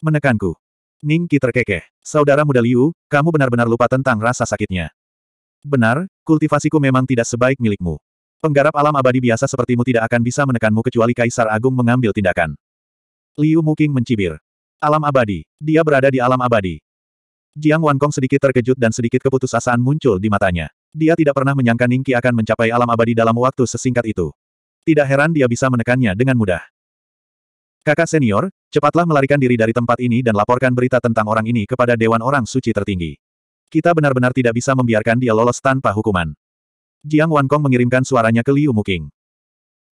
Menekanku. Ning Qi terkekeh. Saudara muda Liu, kamu benar-benar lupa tentang rasa sakitnya. Benar, kultivasiku memang tidak sebaik milikmu. Penggarap alam abadi biasa sepertimu tidak akan bisa menekanmu kecuali Kaisar Agung mengambil tindakan. Liu Muking mencibir. Alam abadi. Dia berada di alam abadi. Jiang Wankong sedikit terkejut dan sedikit keputusasaan muncul di matanya. Dia tidak pernah menyangka Ningki akan mencapai alam abadi dalam waktu sesingkat itu. Tidak heran dia bisa menekannya dengan mudah. Kakak senior, cepatlah melarikan diri dari tempat ini dan laporkan berita tentang orang ini kepada Dewan Orang Suci tertinggi. Kita benar-benar tidak bisa membiarkan dia lolos tanpa hukuman. Jiang Wankong mengirimkan suaranya ke Liu Muking.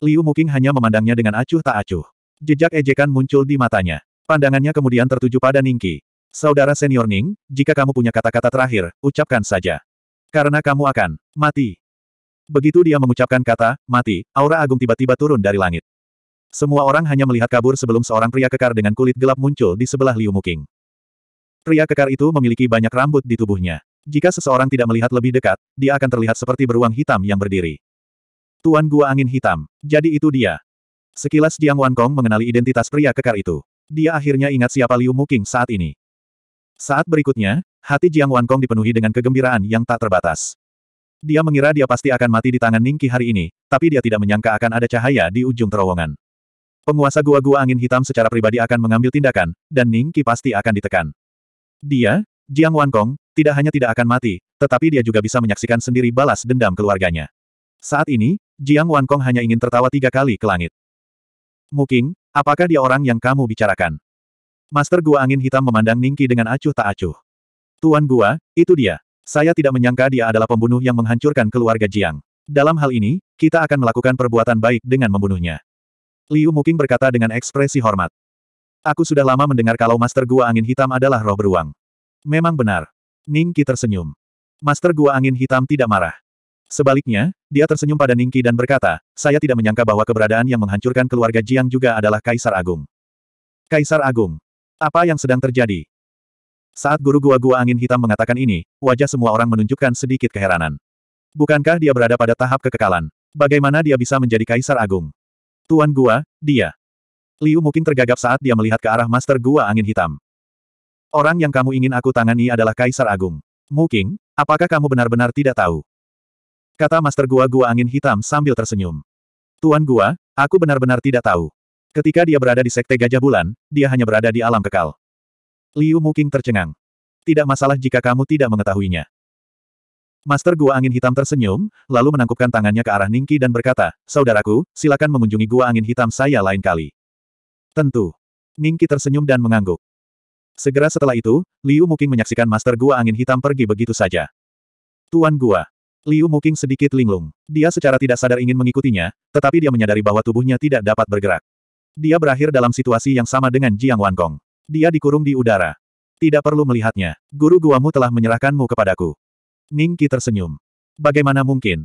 Liu Muking hanya memandangnya dengan acuh tak acuh. Jejak ejekan muncul di matanya. Pandangannya kemudian tertuju pada Ningki. Saudara senior Ning, jika kamu punya kata-kata terakhir, ucapkan saja. Karena kamu akan mati. Begitu dia mengucapkan kata, mati, aura agung tiba-tiba turun dari langit. Semua orang hanya melihat kabur sebelum seorang pria kekar dengan kulit gelap muncul di sebelah Liu Muking. Pria kekar itu memiliki banyak rambut di tubuhnya. Jika seseorang tidak melihat lebih dekat, dia akan terlihat seperti beruang hitam yang berdiri. Tuan Gua Angin Hitam. Jadi itu dia. Sekilas Jiang Wankong mengenali identitas pria kekar itu. Dia akhirnya ingat siapa Liu Muking saat ini. Saat berikutnya, hati Jiang Wankong dipenuhi dengan kegembiraan yang tak terbatas. Dia mengira dia pasti akan mati di tangan Ningki hari ini, tapi dia tidak menyangka akan ada cahaya di ujung terowongan penguasa gua-gua angin hitam secara pribadi akan mengambil tindakan, dan Ning Qi pasti akan ditekan. Dia, Jiang Wankong, tidak hanya tidak akan mati, tetapi dia juga bisa menyaksikan sendiri balas dendam keluarganya. Saat ini, Jiang Wankong hanya ingin tertawa tiga kali ke langit. Muking, apakah dia orang yang kamu bicarakan? Master Gua Angin Hitam memandang Ningki dengan acuh tak acuh. Tuan Gua, itu dia. Saya tidak menyangka dia adalah pembunuh yang menghancurkan keluarga Jiang. Dalam hal ini, kita akan melakukan perbuatan baik dengan membunuhnya. Liu Muking berkata dengan ekspresi hormat. Aku sudah lama mendengar kalau Master Gua Angin Hitam adalah roh beruang. Memang benar. Ningki tersenyum. Master Gua Angin Hitam tidak marah. Sebaliknya, dia tersenyum pada Ningki dan berkata, saya tidak menyangka bahwa keberadaan yang menghancurkan keluarga Jiang juga adalah Kaisar Agung. Kaisar Agung. Apa yang sedang terjadi? Saat guru gua-gua angin hitam mengatakan ini, wajah semua orang menunjukkan sedikit keheranan. Bukankah dia berada pada tahap kekekalan? Bagaimana dia bisa menjadi Kaisar Agung? Tuan Gua, dia. Liu mungkin tergagap saat dia melihat ke arah Master Gua Angin Hitam. Orang yang kamu ingin aku tangani adalah Kaisar Agung. Mungkin, apakah kamu benar-benar tidak tahu? Kata Master Gua Gua Angin Hitam sambil tersenyum. Tuan Gua, aku benar-benar tidak tahu. Ketika dia berada di Sekte Gajah Bulan, dia hanya berada di alam kekal. Liu Muking tercengang. Tidak masalah jika kamu tidak mengetahuinya. Master Gua Angin Hitam tersenyum, lalu menangkupkan tangannya ke arah Ningki dan berkata, Saudaraku, silakan mengunjungi Gua Angin Hitam saya lain kali. Tentu. Ningki tersenyum dan mengangguk. Segera setelah itu, Liu Muking menyaksikan Master Gua Angin Hitam pergi begitu saja. Tuan Gua. Liu Muking sedikit linglung. Dia secara tidak sadar ingin mengikutinya, tetapi dia menyadari bahwa tubuhnya tidak dapat bergerak. Dia berakhir dalam situasi yang sama dengan Jiang Wangkong. Dia dikurung di udara. Tidak perlu melihatnya. Guru guamu telah menyerahkanmu kepadaku. Ning Qi tersenyum. Bagaimana mungkin?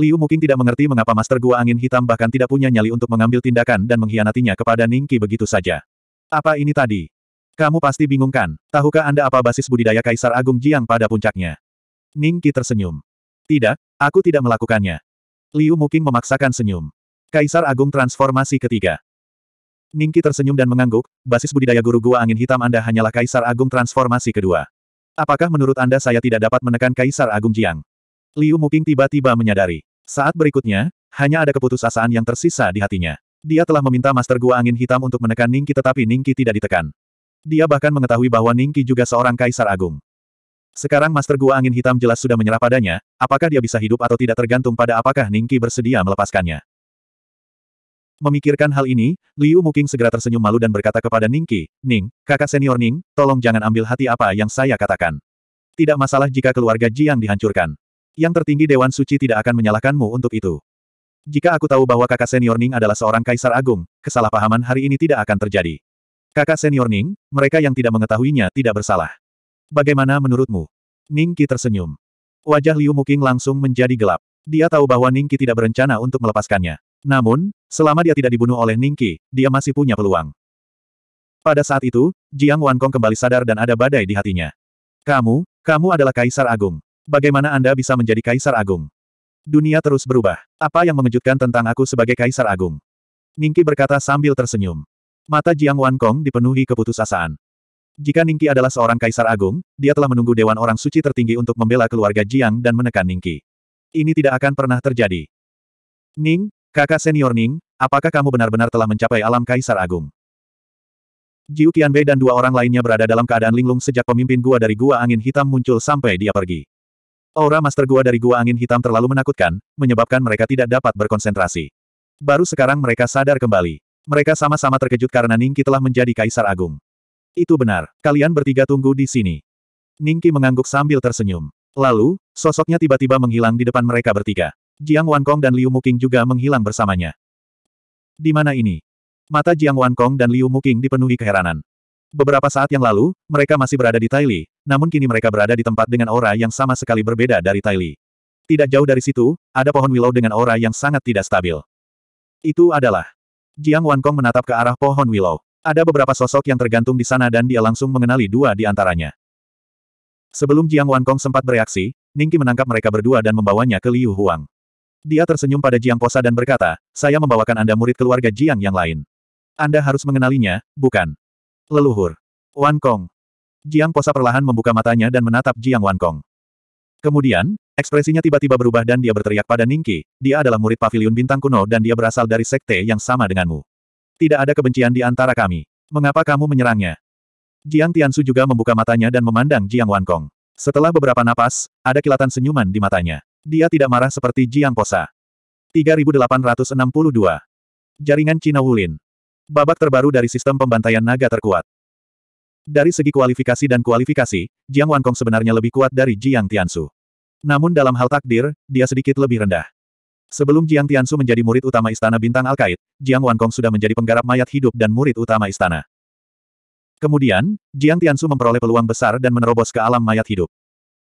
Liu Muking tidak mengerti mengapa Master Gua Angin Hitam bahkan tidak punya nyali untuk mengambil tindakan dan mengkhianatinya kepada Ning Qi begitu saja. Apa ini tadi? Kamu pasti bingung kan? Tahukah Anda apa basis budidaya Kaisar Agung Jiang pada puncaknya? Ning Qi tersenyum. Tidak, aku tidak melakukannya. Liu Muking memaksakan senyum. Kaisar Agung Transformasi Ketiga. Ningki tersenyum dan mengangguk, basis budidaya guru gua angin hitam Anda hanyalah Kaisar Agung Transformasi Kedua. Apakah menurut Anda saya tidak dapat menekan Kaisar Agung Jiang? Liu Muking tiba-tiba menyadari. Saat berikutnya, hanya ada keputusasaan yang tersisa di hatinya. Dia telah meminta Master Gua Angin Hitam untuk menekan Ningki tetapi Ningki tidak ditekan. Dia bahkan mengetahui bahwa Ningki juga seorang Kaisar Agung. Sekarang Master Gua Angin Hitam jelas sudah menyerah padanya, apakah dia bisa hidup atau tidak tergantung pada apakah Ningki bersedia melepaskannya. Memikirkan hal ini, Liu Muking segera tersenyum malu dan berkata kepada Ningqi, Ning, kakak senior Ning, tolong jangan ambil hati apa yang saya katakan. Tidak masalah jika keluarga Jiang dihancurkan. Yang tertinggi Dewan Suci tidak akan menyalahkanmu untuk itu. Jika aku tahu bahwa kakak senior Ning adalah seorang kaisar agung, kesalahpahaman hari ini tidak akan terjadi. Kakak senior Ning, mereka yang tidak mengetahuinya tidak bersalah. Bagaimana menurutmu? Ning tersenyum. Wajah Liu Muking langsung menjadi gelap. Dia tahu bahwa Ning tidak berencana untuk melepaskannya. Namun, selama dia tidak dibunuh oleh Ningqi, dia masih punya peluang. Pada saat itu, Jiang Wan Kong kembali sadar dan ada badai di hatinya. Kamu, kamu adalah Kaisar Agung. Bagaimana Anda bisa menjadi Kaisar Agung? Dunia terus berubah. Apa yang mengejutkan tentang aku sebagai Kaisar Agung? Ningki berkata sambil tersenyum. Mata Jiang Wan Kong dipenuhi keputusasaan. Jika Ningki adalah seorang Kaisar Agung, dia telah menunggu Dewan Orang Suci tertinggi untuk membela keluarga Jiang dan menekan Ningki. Ini tidak akan pernah terjadi. Ning, Kakak senior Ning, apakah kamu benar-benar telah mencapai alam Kaisar Agung? Jiu Qianbei dan dua orang lainnya berada dalam keadaan linglung sejak pemimpin gua dari gua angin hitam muncul sampai dia pergi. Aura master gua dari gua angin hitam terlalu menakutkan, menyebabkan mereka tidak dapat berkonsentrasi. Baru sekarang mereka sadar kembali. Mereka sama-sama terkejut karena Ningki telah menjadi Kaisar Agung. Itu benar, kalian bertiga tunggu di sini. Ningki mengangguk sambil tersenyum. Lalu, sosoknya tiba-tiba menghilang di depan mereka bertiga. Jiang Wankong dan Liu Muking juga menghilang bersamanya. Di mana ini? Mata Jiang Wankong dan Liu Muking dipenuhi keheranan. Beberapa saat yang lalu, mereka masih berada di Taili, namun kini mereka berada di tempat dengan aura yang sama sekali berbeda dari Taili. Tidak jauh dari situ, ada pohon willow dengan aura yang sangat tidak stabil. Itu adalah. Jiang Wankong menatap ke arah pohon willow. Ada beberapa sosok yang tergantung di sana dan dia langsung mengenali dua di antaranya. Sebelum Jiang Wankong sempat bereaksi, Ningki menangkap mereka berdua dan membawanya ke Liu Huang. Dia tersenyum pada Jiang Posa dan berkata, saya membawakan Anda murid keluarga Jiang yang lain. Anda harus mengenalinya, bukan? Leluhur. Wan Kong. Jiang Posa perlahan membuka matanya dan menatap Jiang Wan Kong. Kemudian, ekspresinya tiba-tiba berubah dan dia berteriak pada Ningki, dia adalah murid pavilion bintang kuno dan dia berasal dari sekte yang sama denganmu. Tidak ada kebencian di antara kami. Mengapa kamu menyerangnya? Jiang Tiansu juga membuka matanya dan memandang Jiang Wan Kong. Setelah beberapa napas, ada kilatan senyuman di matanya. Dia tidak marah seperti Jiang Posa. 3862. Jaringan Cina Wulin. Babak terbaru dari sistem pembantaian naga terkuat. Dari segi kualifikasi dan kualifikasi, Jiang Wankong sebenarnya lebih kuat dari Jiang Tiansu. Namun dalam hal takdir, dia sedikit lebih rendah. Sebelum Jiang Tiansu menjadi murid utama Istana Bintang al Alkait, Jiang Wankong sudah menjadi penggarap mayat hidup dan murid utama istana. Kemudian, Jiang Tiansu memperoleh peluang besar dan menerobos ke alam mayat hidup.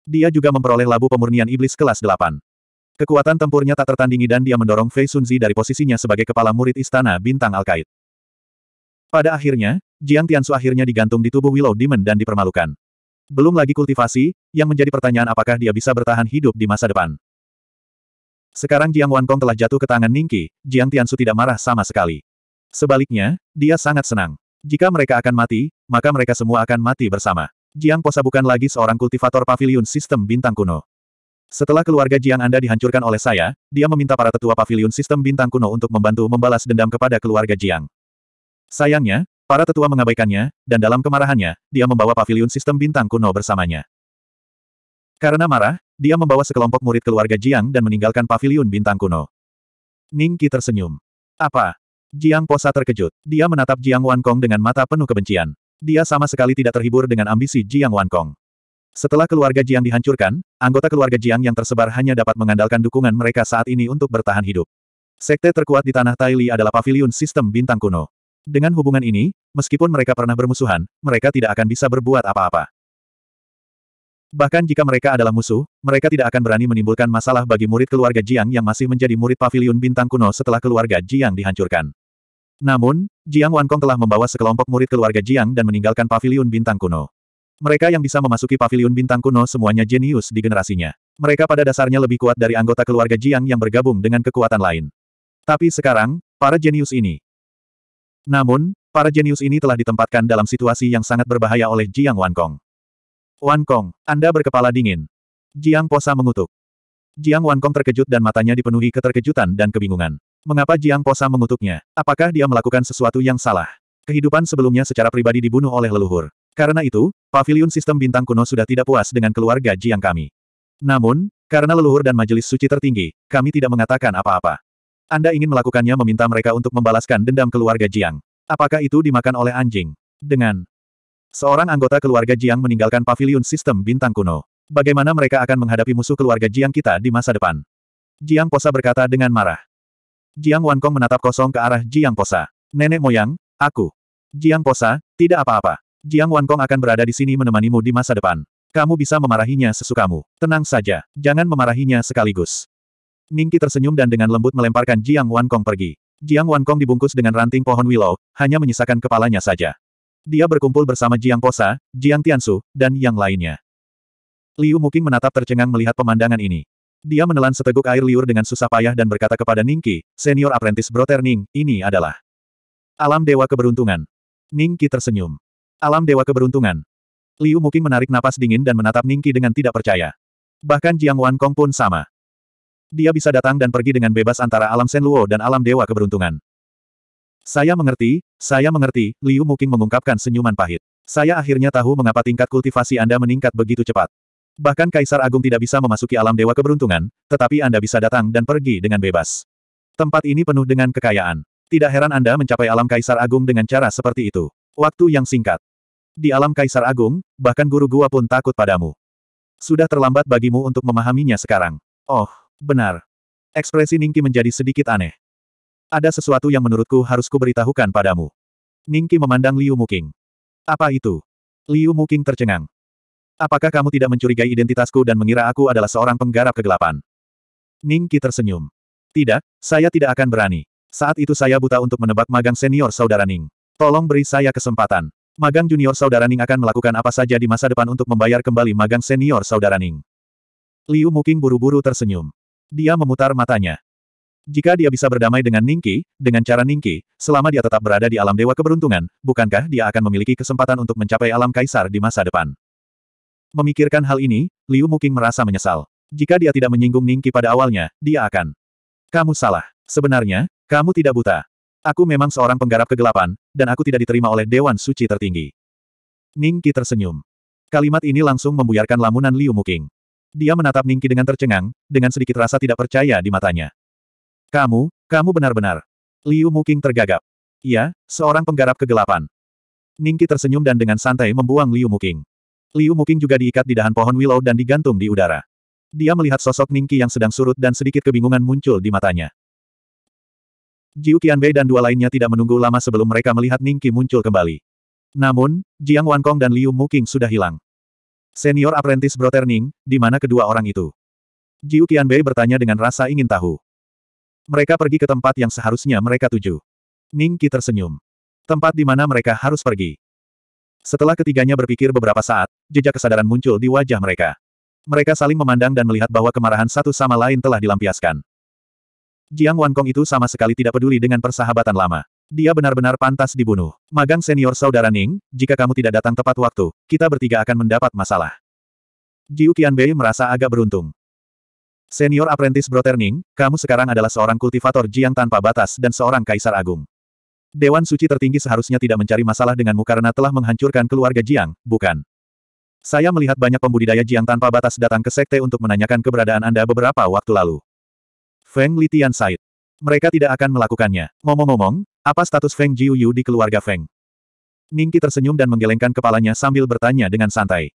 Dia juga memperoleh labu pemurnian iblis kelas 8. Kekuatan tempurnya tak tertandingi dan dia mendorong Fei Sunzi dari posisinya sebagai kepala murid istana bintang al Alkait. Pada akhirnya, Jiang Tiansu akhirnya digantung di tubuh Willow Demon dan dipermalukan. Belum lagi kultivasi, yang menjadi pertanyaan apakah dia bisa bertahan hidup di masa depan. Sekarang Jiang Wan Kong telah jatuh ke tangan Ningki, Jiang Tiansu tidak marah sama sekali. Sebaliknya, dia sangat senang. Jika mereka akan mati, maka mereka semua akan mati bersama. Jiang Posa bukan lagi seorang kultivator pavilion sistem bintang kuno. Setelah keluarga Jiang Anda dihancurkan oleh saya, dia meminta para tetua pavilion sistem bintang kuno untuk membantu membalas dendam kepada keluarga Jiang. Sayangnya, para tetua mengabaikannya, dan dalam kemarahannya, dia membawa pavilion sistem bintang kuno bersamanya. Karena marah, dia membawa sekelompok murid keluarga Jiang dan meninggalkan pavilion bintang kuno. Ning Qi tersenyum. Apa? Jiang Posa terkejut. Dia menatap Jiang Wan Kong dengan mata penuh kebencian. Dia sama sekali tidak terhibur dengan ambisi Jiang Wan Kong. Setelah keluarga Jiang dihancurkan, anggota keluarga Jiang yang tersebar hanya dapat mengandalkan dukungan mereka saat ini untuk bertahan hidup. Sekte terkuat di tanah Taili adalah pavilion sistem bintang kuno. Dengan hubungan ini, meskipun mereka pernah bermusuhan, mereka tidak akan bisa berbuat apa-apa. Bahkan jika mereka adalah musuh, mereka tidak akan berani menimbulkan masalah bagi murid keluarga Jiang yang masih menjadi murid pavilion bintang kuno setelah keluarga Jiang dihancurkan. Namun, Jiang Wankong telah membawa sekelompok murid keluarga Jiang dan meninggalkan paviliun bintang kuno. Mereka yang bisa memasuki paviliun bintang kuno semuanya jenius di generasinya. Mereka pada dasarnya lebih kuat dari anggota keluarga Jiang yang bergabung dengan kekuatan lain. Tapi sekarang, para jenius ini. Namun, para jenius ini telah ditempatkan dalam situasi yang sangat berbahaya oleh Jiang Wankong. Wankong, Anda berkepala dingin. Jiang Posa mengutuk. Jiang Wankong terkejut dan matanya dipenuhi keterkejutan dan kebingungan. Mengapa Jiang Posa mengutuknya? Apakah dia melakukan sesuatu yang salah? Kehidupan sebelumnya secara pribadi dibunuh oleh leluhur. Karena itu, pavilion sistem bintang kuno sudah tidak puas dengan keluarga Jiang kami. Namun, karena leluhur dan majelis suci tertinggi, kami tidak mengatakan apa-apa. Anda ingin melakukannya meminta mereka untuk membalaskan dendam keluarga Jiang. Apakah itu dimakan oleh anjing? Dengan seorang anggota keluarga Jiang meninggalkan pavilion sistem bintang kuno. Bagaimana mereka akan menghadapi musuh keluarga Jiang kita di masa depan? Jiang Posa berkata dengan marah. Jiang Wankong menatap kosong ke arah Jiang Posa. Nenek moyang, aku. Jiang Posa, tidak apa-apa. Jiang Wankong akan berada di sini menemanimu di masa depan. Kamu bisa memarahinya sesukamu. Tenang saja, jangan memarahinya sekaligus. Ningki tersenyum dan dengan lembut melemparkan Jiang Wankong pergi. Jiang Wankong dibungkus dengan ranting pohon willow, hanya menyisakan kepalanya saja. Dia berkumpul bersama Jiang Posa, Jiang Tiansu, dan yang lainnya. Liu Muking menatap tercengang melihat pemandangan ini. Dia menelan seteguk air liur dengan susah payah dan berkata kepada Ningki, senior apprentice brother Ning, ini adalah alam dewa keberuntungan. Ningki tersenyum. Alam dewa keberuntungan. Liu Muking menarik napas dingin dan menatap Ningki dengan tidak percaya. Bahkan Jiang Wan Kong pun sama. Dia bisa datang dan pergi dengan bebas antara alam Luo dan alam dewa keberuntungan. Saya mengerti, saya mengerti, Liu Muking mengungkapkan senyuman pahit. Saya akhirnya tahu mengapa tingkat kultivasi Anda meningkat begitu cepat. Bahkan Kaisar Agung tidak bisa memasuki alam Dewa Keberuntungan, tetapi Anda bisa datang dan pergi dengan bebas. Tempat ini penuh dengan kekayaan. Tidak heran Anda mencapai alam Kaisar Agung dengan cara seperti itu. Waktu yang singkat. Di alam Kaisar Agung, bahkan guru gua pun takut padamu. Sudah terlambat bagimu untuk memahaminya sekarang. Oh, benar. Ekspresi Ningki menjadi sedikit aneh. Ada sesuatu yang menurutku harus kuberitahukan padamu. Ningki memandang Liu Muking. Apa itu? Liu Muking tercengang. Apakah kamu tidak mencurigai identitasku dan mengira aku adalah seorang penggarap kegelapan? Ning Qi tersenyum. Tidak, saya tidak akan berani. Saat itu saya buta untuk menebak magang senior saudara Ning. Tolong beri saya kesempatan. Magang junior saudara Ning akan melakukan apa saja di masa depan untuk membayar kembali magang senior saudara Ning. Liu Muking buru-buru tersenyum. Dia memutar matanya. Jika dia bisa berdamai dengan Ningki, dengan cara Ningki, selama dia tetap berada di alam dewa keberuntungan, bukankah dia akan memiliki kesempatan untuk mencapai alam kaisar di masa depan? Memikirkan hal ini, Liu Muking merasa menyesal. Jika dia tidak menyinggung Ningki pada awalnya, dia akan. Kamu salah. Sebenarnya, kamu tidak buta. Aku memang seorang penggarap kegelapan, dan aku tidak diterima oleh Dewan Suci tertinggi. Ningki tersenyum. Kalimat ini langsung membuyarkan lamunan Liu Muking. Dia menatap Ningki dengan tercengang, dengan sedikit rasa tidak percaya di matanya. Kamu, kamu benar-benar. Liu Muking tergagap. Iya, seorang penggarap kegelapan. Ningki tersenyum dan dengan santai membuang Liu Muking. Liu Muking juga diikat di dahan pohon willow dan digantung di udara. Dia melihat sosok Ningki yang sedang surut dan sedikit kebingungan muncul di matanya. Jiu Qianbei dan dua lainnya tidak menunggu lama sebelum mereka melihat Ningki muncul kembali. Namun, Jiang Wankong dan Liu Muking sudah hilang. Senior apprentice Brother Ning, di mana kedua orang itu? Jiu Qianbei bertanya dengan rasa ingin tahu. Mereka pergi ke tempat yang seharusnya mereka tuju. Ningki tersenyum. Tempat di mana mereka harus pergi. Setelah ketiganya berpikir beberapa saat, jejak kesadaran muncul di wajah mereka. Mereka saling memandang dan melihat bahwa kemarahan satu sama lain telah dilampiaskan. Jiang Wankong itu sama sekali tidak peduli dengan persahabatan lama. Dia benar-benar pantas dibunuh. Magang senior saudara Ning, jika kamu tidak datang tepat waktu, kita bertiga akan mendapat masalah. Jiu Qianbei merasa agak beruntung. Senior apprentice Broter Ning, kamu sekarang adalah seorang kultivator Jiang tanpa batas dan seorang kaisar agung. Dewan Suci tertinggi seharusnya tidak mencari masalah denganmu karena telah menghancurkan keluarga Jiang, bukan? Saya melihat banyak pembudidaya Jiang tanpa batas datang ke sekte untuk menanyakan keberadaan Anda beberapa waktu lalu. Feng Litian Said. Mereka tidak akan melakukannya. Ngomong-ngomong, apa status Feng Jiuyu di keluarga Feng? Ningki tersenyum dan menggelengkan kepalanya sambil bertanya dengan santai.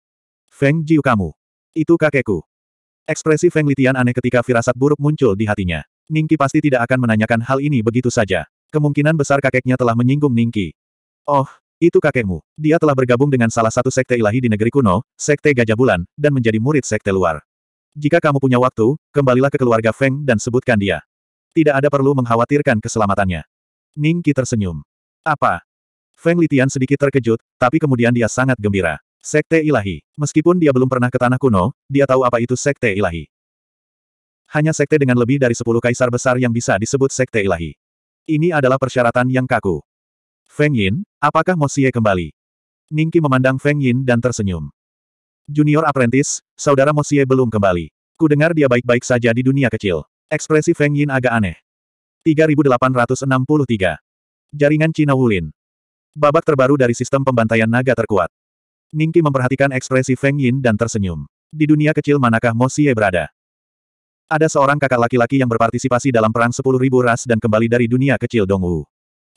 Feng Jiu kamu. Itu kakekku. Ekspresi Feng Litian aneh ketika firasat buruk muncul di hatinya. Ningki pasti tidak akan menanyakan hal ini begitu saja. Kemungkinan besar kakeknya telah menyinggung Ningki. Oh, itu kakekmu. Dia telah bergabung dengan salah satu sekte ilahi di negeri kuno, Sekte Gajah Bulan, dan menjadi murid sekte luar. Jika kamu punya waktu, kembalilah ke keluarga Feng dan sebutkan dia. Tidak ada perlu mengkhawatirkan keselamatannya. Ningki tersenyum. Apa? Feng Litian sedikit terkejut, tapi kemudian dia sangat gembira. Sekte ilahi. Meskipun dia belum pernah ke tanah kuno, dia tahu apa itu sekte ilahi. Hanya sekte dengan lebih dari 10 kaisar besar yang bisa disebut sekte ilahi. Ini adalah persyaratan yang kaku. Feng Yin, apakah Mosie kembali? Ningki memandang Feng Yin dan tersenyum. Junior apprentice, saudara Mosie belum kembali. Ku dengar dia baik-baik saja di dunia kecil. Ekspresi Feng Yin agak aneh. 3863. Jaringan Cina Wulin. Babak terbaru dari sistem pembantaian naga terkuat. Ningki memperhatikan ekspresi Feng Yin dan tersenyum. Di dunia kecil manakah Mosie berada? Ada seorang kakak laki-laki yang berpartisipasi dalam perang sepuluh ribu ras dan kembali dari dunia kecil Dongwu.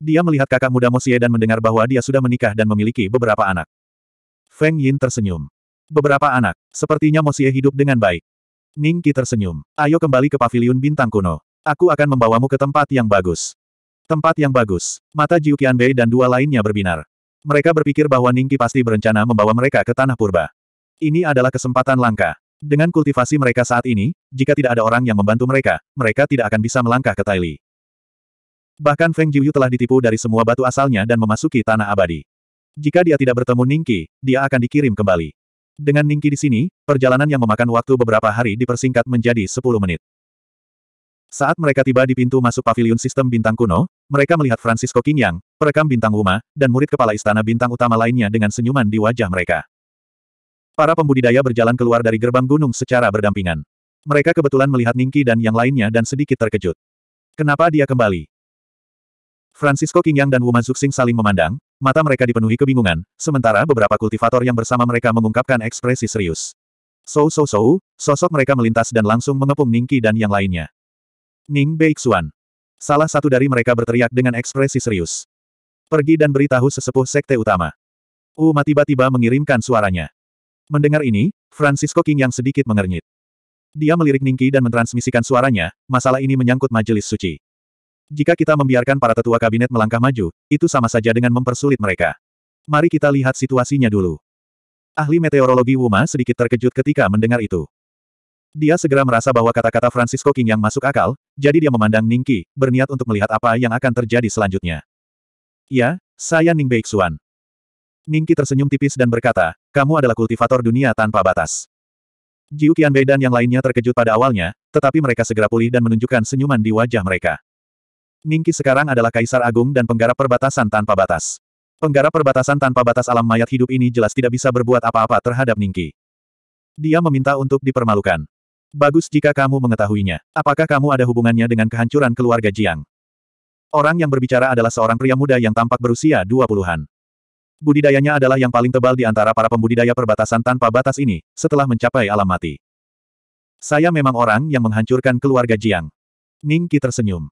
Dia melihat kakak muda Mosie dan mendengar bahwa dia sudah menikah dan memiliki beberapa anak. Feng Yin tersenyum. Beberapa anak, sepertinya Mosie hidup dengan baik. Ning Qi tersenyum. Ayo kembali ke paviliun bintang kuno. Aku akan membawamu ke tempat yang bagus. Tempat yang bagus. Mata Jiu Qianbei dan dua lainnya berbinar. Mereka berpikir bahwa Ning Qi pasti berencana membawa mereka ke tanah purba. Ini adalah kesempatan langka. Dengan kultivasi mereka saat ini, jika tidak ada orang yang membantu mereka, mereka tidak akan bisa melangkah ke Taili. Bahkan Feng Jiuyu telah ditipu dari semua batu asalnya dan memasuki tanah abadi. Jika dia tidak bertemu Ningki, dia akan dikirim kembali. Dengan Ningki di sini, perjalanan yang memakan waktu beberapa hari dipersingkat menjadi 10 menit. Saat mereka tiba di pintu masuk paviliun sistem bintang kuno, mereka melihat Francisco Qingyang, perekam bintang Wuma, dan murid kepala istana bintang utama lainnya dengan senyuman di wajah mereka. Para pembudidaya berjalan keluar dari gerbang gunung secara berdampingan. Mereka kebetulan melihat Ningki dan yang lainnya dan sedikit terkejut. Kenapa dia kembali? Francisco King Yang dan Wu Zuxing saling memandang, mata mereka dipenuhi kebingungan, sementara beberapa kultivator yang bersama mereka mengungkapkan ekspresi serius. So, so, so, sosok mereka melintas dan langsung mengepung Ningki dan yang lainnya. Ning Beixuan. Salah satu dari mereka berteriak dengan ekspresi serius. Pergi dan beritahu sesepuh sekte utama. Uma tiba-tiba mengirimkan suaranya. Mendengar ini, Francisco King yang sedikit mengernyit. Dia melirik Ningki dan mentransmisikan suaranya, masalah ini menyangkut majelis suci. Jika kita membiarkan para tetua kabinet melangkah maju, itu sama saja dengan mempersulit mereka. Mari kita lihat situasinya dulu. Ahli meteorologi Wuma sedikit terkejut ketika mendengar itu. Dia segera merasa bahwa kata-kata Francisco King yang masuk akal, jadi dia memandang Ningki, berniat untuk melihat apa yang akan terjadi selanjutnya. Ya, saya Ning Beixuan. Ningki tersenyum tipis dan berkata, kamu adalah kultivator dunia tanpa batas. Jiu Qianbei dan yang lainnya terkejut pada awalnya, tetapi mereka segera pulih dan menunjukkan senyuman di wajah mereka. Ningki sekarang adalah kaisar agung dan penggarap perbatasan tanpa batas. Penggarap perbatasan tanpa batas alam mayat hidup ini jelas tidak bisa berbuat apa-apa terhadap Ningki. Dia meminta untuk dipermalukan. Bagus jika kamu mengetahuinya. Apakah kamu ada hubungannya dengan kehancuran keluarga Jiang? Orang yang berbicara adalah seorang pria muda yang tampak berusia dua puluhan. Budidayanya adalah yang paling tebal di antara para pembudidaya perbatasan tanpa batas ini, setelah mencapai alam mati. Saya memang orang yang menghancurkan keluarga Jiang. Ning Qi tersenyum.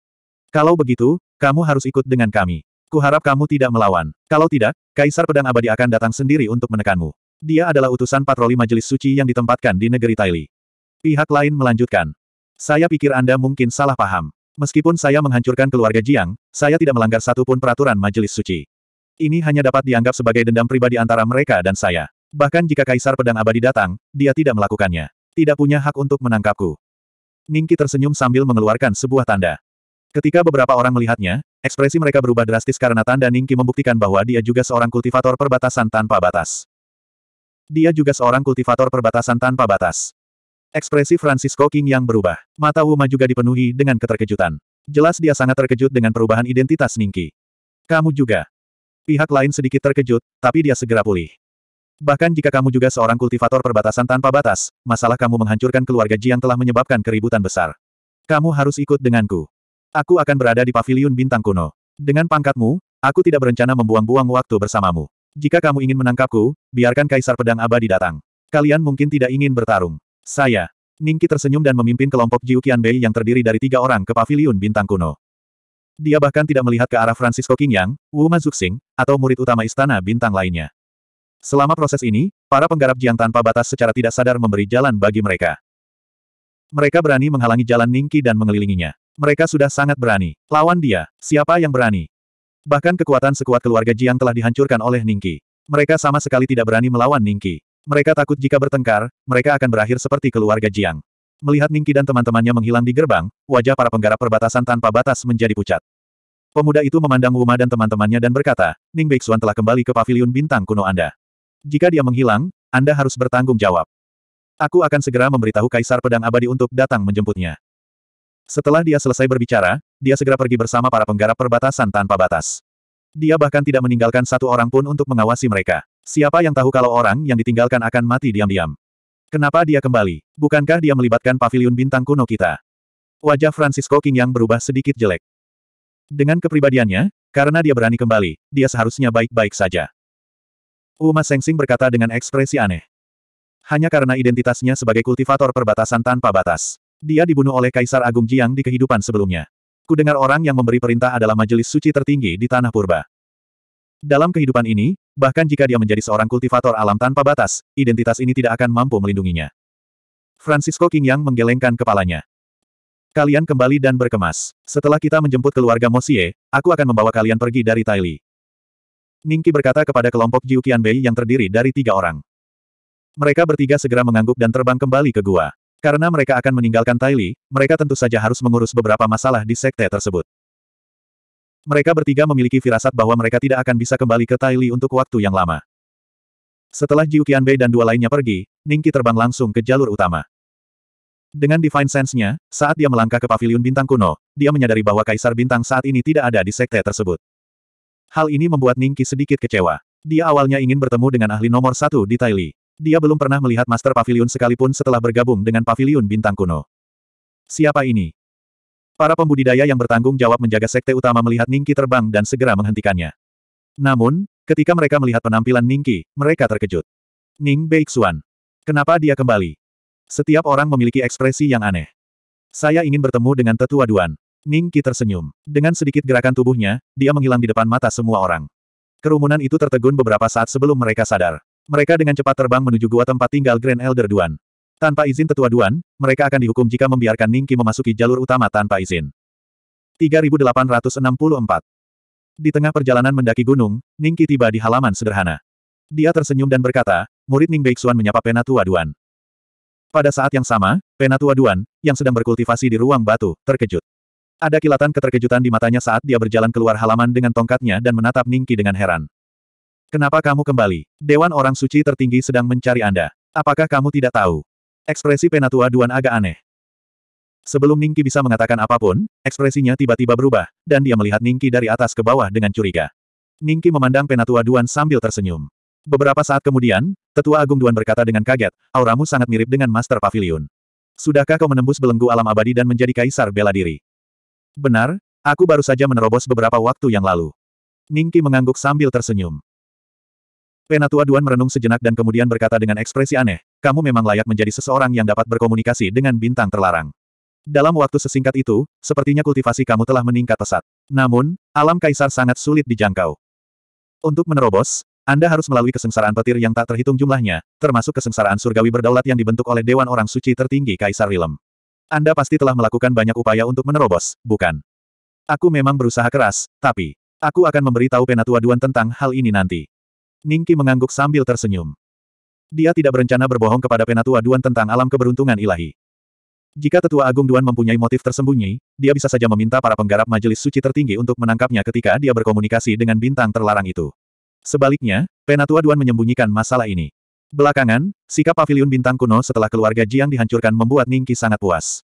Kalau begitu, kamu harus ikut dengan kami. Kuharap kamu tidak melawan. Kalau tidak, Kaisar Pedang Abadi akan datang sendiri untuk menekanmu. Dia adalah utusan patroli majelis suci yang ditempatkan di negeri Taili. Pihak lain melanjutkan. Saya pikir Anda mungkin salah paham. Meskipun saya menghancurkan keluarga Jiang, saya tidak melanggar satupun peraturan majelis suci. Ini hanya dapat dianggap sebagai dendam pribadi antara mereka dan saya. Bahkan jika Kaisar Pedang Abadi datang, dia tidak melakukannya. Tidak punya hak untuk menangkapku. Ningki tersenyum sambil mengeluarkan sebuah tanda. Ketika beberapa orang melihatnya, ekspresi mereka berubah drastis karena tanda Ningki membuktikan bahwa dia juga seorang kultivator perbatasan tanpa batas. Dia juga seorang kultivator perbatasan tanpa batas. Ekspresi Francisco King yang berubah. Mata Wuma juga dipenuhi dengan keterkejutan. Jelas dia sangat terkejut dengan perubahan identitas Ningki. Kamu juga. Pihak lain sedikit terkejut, tapi dia segera pulih. Bahkan jika kamu juga seorang kultivator perbatasan tanpa batas, masalah kamu menghancurkan keluarga Jiang telah menyebabkan keributan besar. Kamu harus ikut denganku. Aku akan berada di paviliun bintang kuno. Dengan pangkatmu, aku tidak berencana membuang-buang waktu bersamamu. Jika kamu ingin menangkapku, biarkan Kaisar Pedang Abadi datang. Kalian mungkin tidak ingin bertarung. Saya. Ningki tersenyum dan memimpin kelompok Jiu Qianbei yang terdiri dari tiga orang ke paviliun bintang kuno. Dia bahkan tidak melihat ke arah Francisco Yang, Wu Ma atau murid utama istana bintang lainnya. Selama proses ini, para penggarap Jiang tanpa batas secara tidak sadar memberi jalan bagi mereka. Mereka berani menghalangi jalan Ningki dan mengelilinginya. Mereka sudah sangat berani. Lawan dia, siapa yang berani? Bahkan kekuatan sekuat keluarga Jiang telah dihancurkan oleh Ningki. Mereka sama sekali tidak berani melawan Ningki. Mereka takut jika bertengkar, mereka akan berakhir seperti keluarga Jiang. Melihat Ningki dan teman-temannya menghilang di gerbang, wajah para penggarap perbatasan tanpa batas menjadi pucat. Pemuda itu memandang Wuma dan teman-temannya dan berkata, Ning Beixuan telah kembali ke paviliun bintang kuno Anda. Jika dia menghilang, Anda harus bertanggung jawab. Aku akan segera memberitahu Kaisar Pedang Abadi untuk datang menjemputnya. Setelah dia selesai berbicara, dia segera pergi bersama para penggarap perbatasan tanpa batas. Dia bahkan tidak meninggalkan satu orang pun untuk mengawasi mereka. Siapa yang tahu kalau orang yang ditinggalkan akan mati diam-diam. Kenapa dia kembali? Bukankah dia melibatkan pavilion bintang kuno kita? Wajah Francisco King yang berubah sedikit jelek. Dengan kepribadiannya, karena dia berani kembali, dia seharusnya baik-baik saja. Uma Sengsing berkata dengan ekspresi aneh. Hanya karena identitasnya sebagai kultivator perbatasan tanpa batas. Dia dibunuh oleh Kaisar Agung Jiang di kehidupan sebelumnya. Kudengar orang yang memberi perintah adalah majelis suci tertinggi di Tanah Purba. Dalam kehidupan ini, bahkan jika dia menjadi seorang kultivator alam tanpa batas, identitas ini tidak akan mampu melindunginya. Francisco King Yang menggelengkan kepalanya. Kalian kembali dan berkemas. Setelah kita menjemput keluarga Mosie, aku akan membawa kalian pergi dari Taili. Ningki berkata kepada kelompok Jiu Qianbei yang terdiri dari tiga orang. Mereka bertiga segera mengangguk dan terbang kembali ke gua. Karena mereka akan meninggalkan Taili, mereka tentu saja harus mengurus beberapa masalah di sekte tersebut. Mereka bertiga memiliki firasat bahwa mereka tidak akan bisa kembali ke Li untuk waktu yang lama. Setelah Jiu Qianbei dan dua lainnya pergi, Ningqi terbang langsung ke jalur utama. Dengan Divine Sense-nya, saat dia melangkah ke paviliun bintang kuno, dia menyadari bahwa Kaisar Bintang saat ini tidak ada di sekte tersebut. Hal ini membuat Ningqi sedikit kecewa. Dia awalnya ingin bertemu dengan ahli nomor satu di Li. Dia belum pernah melihat Master Pavilion sekalipun setelah bergabung dengan Pavilion Bintang Kuno. Siapa ini? Para pembudidaya yang bertanggung jawab menjaga sekte utama melihat Ningki terbang dan segera menghentikannya. Namun, ketika mereka melihat penampilan Ningki, mereka terkejut. Ning Beixuan. Kenapa dia kembali? Setiap orang memiliki ekspresi yang aneh. Saya ingin bertemu dengan tetua Duan. Ningki tersenyum. Dengan sedikit gerakan tubuhnya, dia menghilang di depan mata semua orang. Kerumunan itu tertegun beberapa saat sebelum mereka sadar. Mereka dengan cepat terbang menuju gua tempat tinggal Grand Elder Duan. Tanpa izin tetua Duan, mereka akan dihukum jika membiarkan Ningki memasuki jalur utama tanpa izin. 3864 Di tengah perjalanan mendaki gunung, Ningki tiba di halaman sederhana. Dia tersenyum dan berkata, murid Ning Beixuan menyapa Penatua Duan. Pada saat yang sama, Penatua Duan, yang sedang berkultivasi di ruang batu, terkejut. Ada kilatan keterkejutan di matanya saat dia berjalan keluar halaman dengan tongkatnya dan menatap Ningki dengan heran. Kenapa kamu kembali? Dewan Orang Suci tertinggi sedang mencari Anda. Apakah kamu tidak tahu? Ekspresi penatua Duan agak aneh. Sebelum Ningki bisa mengatakan apapun, ekspresinya tiba-tiba berubah, dan dia melihat Ningki dari atas ke bawah dengan curiga. Ningki memandang penatua Duan sambil tersenyum. Beberapa saat kemudian, Tetua Agung Duan berkata dengan kaget, auramu sangat mirip dengan Master Pavilion. Sudahkah kau menembus belenggu alam abadi dan menjadi kaisar bela diri? Benar, aku baru saja menerobos beberapa waktu yang lalu. Ningki mengangguk sambil tersenyum. Penatua Duan merenung sejenak dan kemudian berkata dengan ekspresi aneh, kamu memang layak menjadi seseorang yang dapat berkomunikasi dengan bintang terlarang. Dalam waktu sesingkat itu, sepertinya kultivasi kamu telah meningkat pesat. Namun, alam kaisar sangat sulit dijangkau. Untuk menerobos, Anda harus melalui kesengsaraan petir yang tak terhitung jumlahnya, termasuk kesengsaraan surgawi berdaulat yang dibentuk oleh Dewan Orang Suci tertinggi Kaisar Rilem. Anda pasti telah melakukan banyak upaya untuk menerobos, bukan? Aku memang berusaha keras, tapi aku akan memberitahu Penatua Duan tentang hal ini nanti. Ningki mengangguk sambil tersenyum. Dia tidak berencana berbohong kepada Penatua Duan tentang alam keberuntungan ilahi. Jika Tetua Agung Duan mempunyai motif tersembunyi, dia bisa saja meminta para penggarap majelis suci tertinggi untuk menangkapnya ketika dia berkomunikasi dengan bintang terlarang itu. Sebaliknya, Penatua Duan menyembunyikan masalah ini. Belakangan, sikap pavilion bintang kuno setelah keluarga Jiang dihancurkan membuat Ningki sangat puas.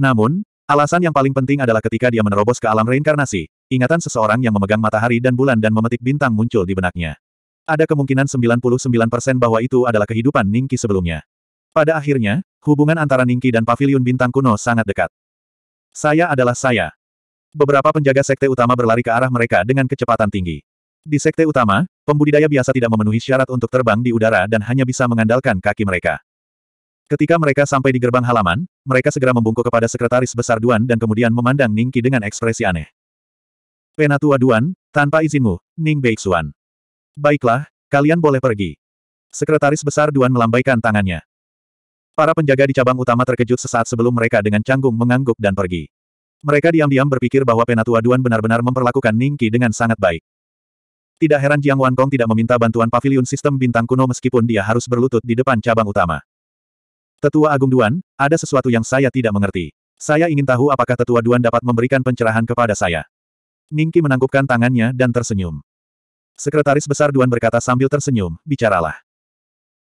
Namun, alasan yang paling penting adalah ketika dia menerobos ke alam reinkarnasi, ingatan seseorang yang memegang matahari dan bulan dan memetik bintang muncul di benaknya. Ada kemungkinan 99% bahwa itu adalah kehidupan Ningki sebelumnya. Pada akhirnya, hubungan antara Ningki dan paviliun bintang kuno sangat dekat. Saya adalah saya. Beberapa penjaga sekte utama berlari ke arah mereka dengan kecepatan tinggi. Di sekte utama, pembudidaya biasa tidak memenuhi syarat untuk terbang di udara dan hanya bisa mengandalkan kaki mereka. Ketika mereka sampai di gerbang halaman, mereka segera membungkuk kepada sekretaris besar Duan dan kemudian memandang Ningki dengan ekspresi aneh. Penatua Duan, tanpa izinmu, Ning Beixuan. Baiklah, kalian boleh pergi. Sekretaris Besar Duan melambaikan tangannya. Para penjaga di cabang utama terkejut sesaat sebelum mereka dengan canggung mengangguk dan pergi. Mereka diam-diam berpikir bahwa Penatua Duan benar-benar memperlakukan Ning Qi dengan sangat baik. Tidak heran Jiang Wankong tidak meminta bantuan pavilion sistem bintang kuno meskipun dia harus berlutut di depan cabang utama. Tetua Agung Duan, ada sesuatu yang saya tidak mengerti. Saya ingin tahu apakah Tetua Duan dapat memberikan pencerahan kepada saya. Ningki menangkupkan tangannya dan tersenyum. Sekretaris Besar Duan berkata sambil tersenyum, bicaralah.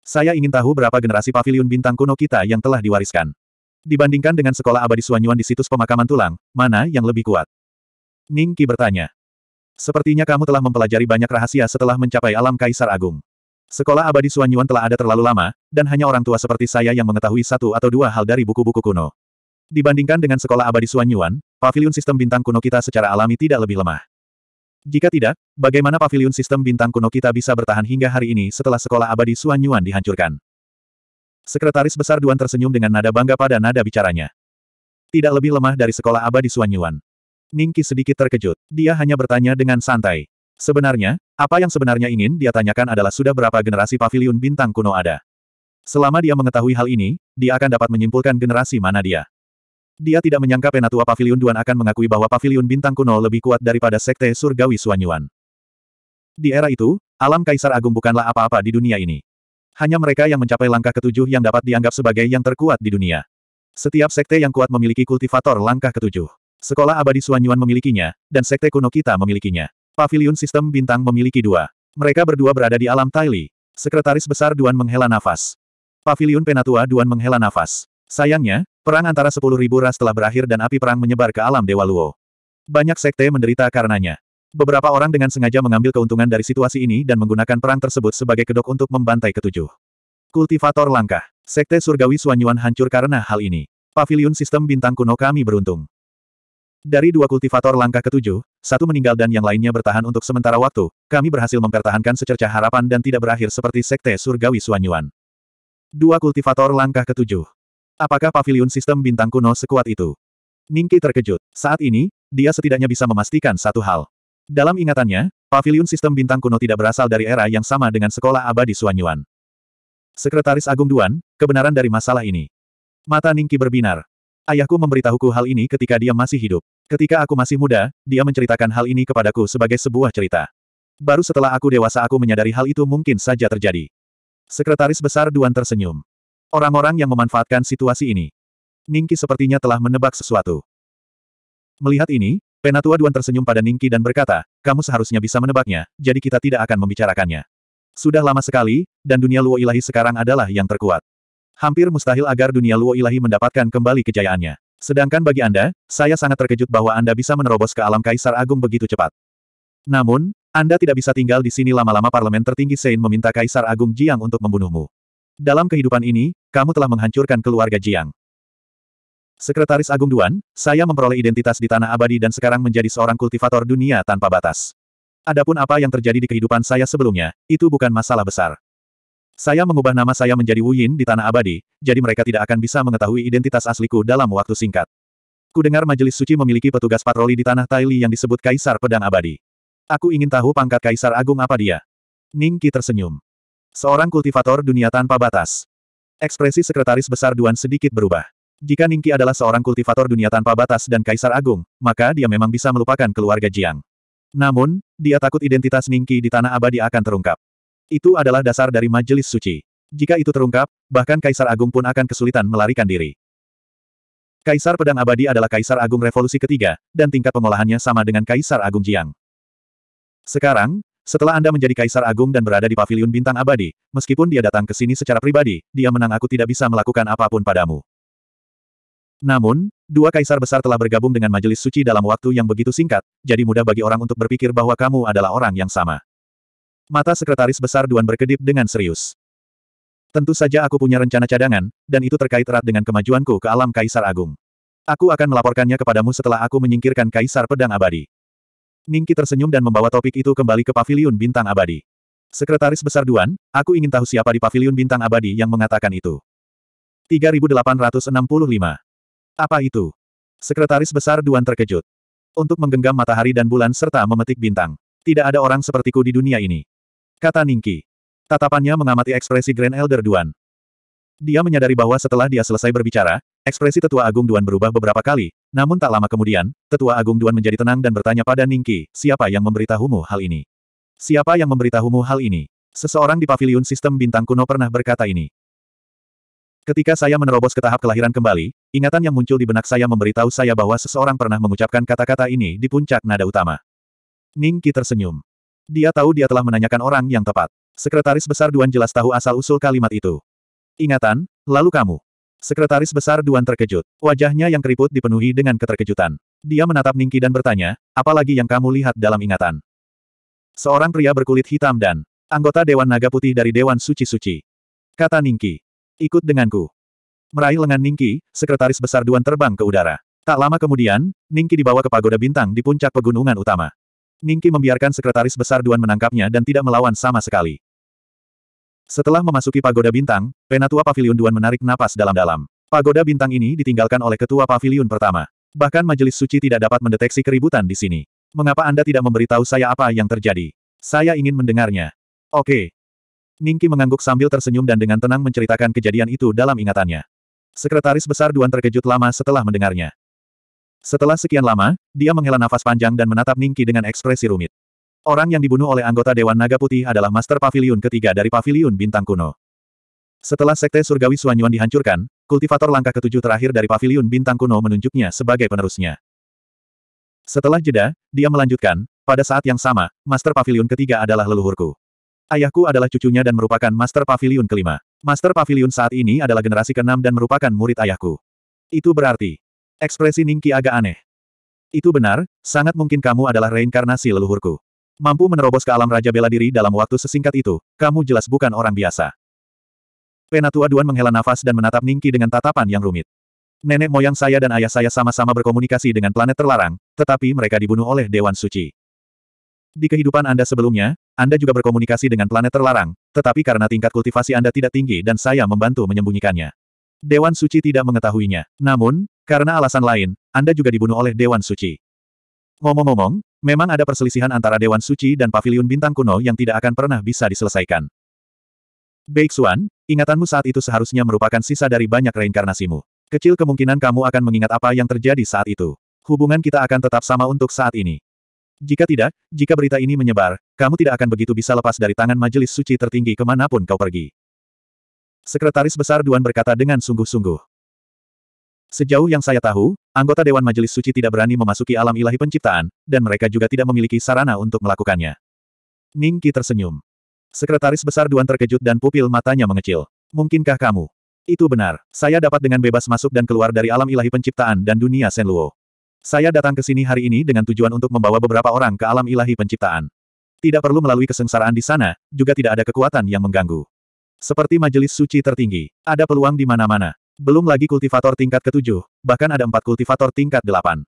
Saya ingin tahu berapa generasi pavilion bintang kuno kita yang telah diwariskan. Dibandingkan dengan sekolah abadi Suanyuan di situs pemakaman tulang, mana yang lebih kuat? Ningki bertanya. Sepertinya kamu telah mempelajari banyak rahasia setelah mencapai alam Kaisar Agung. Sekolah abadi Suanyuan telah ada terlalu lama, dan hanya orang tua seperti saya yang mengetahui satu atau dua hal dari buku-buku kuno. Dibandingkan dengan sekolah abadi Suanyuan, Yuan, pavilion sistem bintang kuno kita secara alami tidak lebih lemah. Jika tidak, bagaimana pavilion sistem bintang kuno kita bisa bertahan hingga hari ini setelah sekolah abadi Suanyuan dihancurkan? Sekretaris Besar Duan tersenyum dengan nada bangga pada nada bicaranya. Tidak lebih lemah dari sekolah abadi Suanyuan. Yuan. Ningki sedikit terkejut. Dia hanya bertanya dengan santai. Sebenarnya, apa yang sebenarnya ingin dia tanyakan adalah sudah berapa generasi pavilion bintang kuno ada. Selama dia mengetahui hal ini, dia akan dapat menyimpulkan generasi mana dia. Dia tidak menyangka Penatua Pavilion Duan akan mengakui bahwa Pavilion Bintang Kuno lebih kuat daripada Sekte Surgawi Suanyuan. Di era itu, alam Kaisar Agung bukanlah apa-apa di dunia ini. Hanya mereka yang mencapai langkah ketujuh yang dapat dianggap sebagai yang terkuat di dunia. Setiap sekte yang kuat memiliki kultivator langkah ketujuh. Sekolah abadi Suanyuan memilikinya, dan sekte kuno kita memilikinya. Pavilion sistem bintang memiliki dua. Mereka berdua berada di alam Taili. Sekretaris besar Duan menghela nafas. Pavilion Penatua Duan menghela nafas. Sayangnya, perang antara sepuluh ribu ras telah berakhir dan api perang menyebar ke alam Dewa Luo. Banyak sekte menderita karenanya. Beberapa orang dengan sengaja mengambil keuntungan dari situasi ini dan menggunakan perang tersebut sebagai kedok untuk membantai ketujuh. Kultivator langkah. Sekte surgawi Suanyuan hancur karena hal ini. Pavilion sistem bintang kuno kami beruntung. Dari dua kultivator langkah ketujuh, satu meninggal dan yang lainnya bertahan untuk sementara waktu, kami berhasil mempertahankan secerca harapan dan tidak berakhir seperti sekte surgawi Suanyuan. Dua kultivator langkah ketujuh. Apakah pavilion sistem bintang kuno sekuat itu? Ningki terkejut. Saat ini, dia setidaknya bisa memastikan satu hal. Dalam ingatannya, pavilion sistem bintang kuno tidak berasal dari era yang sama dengan sekolah abadi Suanyuan. Sekretaris Agung Duan, kebenaran dari masalah ini. Mata Ningki berbinar. Ayahku memberitahuku hal ini ketika dia masih hidup. Ketika aku masih muda, dia menceritakan hal ini kepadaku sebagai sebuah cerita. Baru setelah aku dewasa aku menyadari hal itu mungkin saja terjadi. Sekretaris Besar Duan tersenyum. Orang-orang yang memanfaatkan situasi ini. Ningki sepertinya telah menebak sesuatu. Melihat ini, Penatua Duan tersenyum pada Ningki dan berkata, kamu seharusnya bisa menebaknya, jadi kita tidak akan membicarakannya. Sudah lama sekali, dan dunia Luo Ilahi sekarang adalah yang terkuat. Hampir mustahil agar dunia Luo Ilahi mendapatkan kembali kejayaannya. Sedangkan bagi Anda, saya sangat terkejut bahwa Anda bisa menerobos ke alam Kaisar Agung begitu cepat. Namun, Anda tidak bisa tinggal di sini lama-lama parlemen tertinggi Sein meminta Kaisar Agung Jiang untuk membunuhmu. Dalam kehidupan ini, kamu telah menghancurkan keluarga Jiang. Sekretaris Agung Duan, saya memperoleh identitas di Tanah Abadi dan sekarang menjadi seorang kultivator dunia tanpa batas. Adapun apa yang terjadi di kehidupan saya sebelumnya, itu bukan masalah besar. Saya mengubah nama saya menjadi Wu Yin di Tanah Abadi, jadi mereka tidak akan bisa mengetahui identitas asliku dalam waktu singkat. Kudengar Majelis Suci memiliki petugas patroli di Tanah Taili yang disebut Kaisar Pedang Abadi. Aku ingin tahu pangkat Kaisar Agung apa dia. Ningki tersenyum. Seorang kultivator dunia tanpa batas. Ekspresi sekretaris besar Duan sedikit berubah. Jika Ningki adalah seorang kultivator dunia tanpa batas dan kaisar agung, maka dia memang bisa melupakan keluarga Jiang. Namun, dia takut identitas Ningki di tanah abadi akan terungkap. Itu adalah dasar dari majelis suci. Jika itu terungkap, bahkan Kaisar Agung pun akan kesulitan melarikan diri. Kaisar Pedang Abadi adalah Kaisar Agung Revolusi ketiga, dan tingkat pengolahannya sama dengan Kaisar Agung Jiang. Sekarang, setelah Anda menjadi kaisar agung dan berada di paviliun bintang abadi, meskipun dia datang ke sini secara pribadi, dia menang aku tidak bisa melakukan apapun padamu. Namun, dua kaisar besar telah bergabung dengan majelis suci dalam waktu yang begitu singkat, jadi mudah bagi orang untuk berpikir bahwa kamu adalah orang yang sama. Mata sekretaris besar Duan berkedip dengan serius. Tentu saja aku punya rencana cadangan, dan itu terkait erat dengan kemajuanku ke alam kaisar agung. Aku akan melaporkannya kepadamu setelah aku menyingkirkan kaisar pedang abadi. Ningki tersenyum dan membawa topik itu kembali ke paviliun bintang abadi. Sekretaris Besar Duan, aku ingin tahu siapa di paviliun bintang abadi yang mengatakan itu. 3865. Apa itu? Sekretaris Besar Duan terkejut. Untuk menggenggam matahari dan bulan serta memetik bintang. Tidak ada orang sepertiku di dunia ini. Kata Ningki. Tatapannya mengamati ekspresi Grand Elder Duan. Dia menyadari bahwa setelah dia selesai berbicara, Ekspresi Tetua Agung Duan berubah beberapa kali, namun tak lama kemudian, Tetua Agung Duan menjadi tenang dan bertanya pada Ningki, siapa yang memberitahumu hal ini? Siapa yang memberitahumu hal ini? Seseorang di paviliun sistem bintang kuno pernah berkata ini. Ketika saya menerobos ke tahap kelahiran kembali, ingatan yang muncul di benak saya memberitahu saya bahwa seseorang pernah mengucapkan kata-kata ini di puncak nada utama. Ningki tersenyum. Dia tahu dia telah menanyakan orang yang tepat. Sekretaris Besar Duan jelas tahu asal-usul kalimat itu. Ingatan, lalu kamu. Sekretaris Besar Duan terkejut. Wajahnya yang keriput dipenuhi dengan keterkejutan. Dia menatap Ningki dan bertanya, "Apa lagi yang kamu lihat dalam ingatan? Seorang pria berkulit hitam dan anggota Dewan Naga Putih dari Dewan Suci-Suci. Kata Ningki. Ikut denganku. Meraih lengan Ningki, Sekretaris Besar Duan terbang ke udara. Tak lama kemudian, Ningki dibawa ke pagoda bintang di puncak pegunungan utama. Ningki membiarkan sekretaris besar Duan menangkapnya dan tidak melawan sama sekali. Setelah memasuki pagoda bintang, penatua pavilion Duan menarik napas dalam-dalam. Pagoda bintang ini ditinggalkan oleh ketua pavilion pertama. Bahkan majelis suci tidak dapat mendeteksi keributan di sini. Mengapa Anda tidak memberitahu saya apa yang terjadi? Saya ingin mendengarnya. Oke. Ningki mengangguk sambil tersenyum dan dengan tenang menceritakan kejadian itu dalam ingatannya. Sekretaris besar Duan terkejut lama setelah mendengarnya. Setelah sekian lama, dia menghela nafas panjang dan menatap Ningki dengan ekspresi rumit. Orang yang dibunuh oleh anggota Dewan Naga Putih adalah Master Pavilion ketiga dari Pavilion Bintang Kuno. Setelah Sekte Surgawi Suanyuan dihancurkan, kultivator langkah ketujuh terakhir dari Pavilion Bintang Kuno menunjuknya sebagai penerusnya. Setelah jeda, dia melanjutkan, pada saat yang sama, Master Pavilion ketiga adalah leluhurku. Ayahku adalah cucunya dan merupakan Master Pavilion kelima. Master Pavilion saat ini adalah generasi keenam dan merupakan murid ayahku. Itu berarti, ekspresi Ningki agak aneh. Itu benar, sangat mungkin kamu adalah reinkarnasi leluhurku. Mampu menerobos ke alam Raja Bela Diri dalam waktu sesingkat itu, kamu jelas bukan orang biasa. Penatua Duan menghela nafas dan menatap Ningki dengan tatapan yang rumit. Nenek moyang saya dan ayah saya sama-sama berkomunikasi dengan planet terlarang, tetapi mereka dibunuh oleh Dewan Suci. Di kehidupan Anda sebelumnya, Anda juga berkomunikasi dengan planet terlarang, tetapi karena tingkat kultivasi Anda tidak tinggi dan saya membantu menyembunyikannya. Dewan Suci tidak mengetahuinya. Namun, karena alasan lain, Anda juga dibunuh oleh Dewan Suci. Ngomong-ngomong, memang ada perselisihan antara Dewan Suci dan Paviliun Bintang Kuno yang tidak akan pernah bisa diselesaikan. Beixuan, ingatanmu saat itu seharusnya merupakan sisa dari banyak reinkarnasimu. Kecil kemungkinan kamu akan mengingat apa yang terjadi saat itu. Hubungan kita akan tetap sama untuk saat ini. Jika tidak, jika berita ini menyebar, kamu tidak akan begitu bisa lepas dari tangan majelis suci tertinggi kemanapun kau pergi. Sekretaris Besar Duan berkata dengan sungguh-sungguh. Sejauh yang saya tahu, Anggota Dewan Majelis Suci tidak berani memasuki alam ilahi penciptaan, dan mereka juga tidak memiliki sarana untuk melakukannya. Ning Qi tersenyum. Sekretaris Besar Duan terkejut dan pupil matanya mengecil. Mungkinkah kamu? Itu benar. Saya dapat dengan bebas masuk dan keluar dari alam ilahi penciptaan dan dunia Senluo. Saya datang ke sini hari ini dengan tujuan untuk membawa beberapa orang ke alam ilahi penciptaan. Tidak perlu melalui kesengsaraan di sana, juga tidak ada kekuatan yang mengganggu. Seperti majelis suci tertinggi, ada peluang di mana-mana. Belum lagi kultivator tingkat ketujuh, bahkan ada empat kultivator tingkat delapan.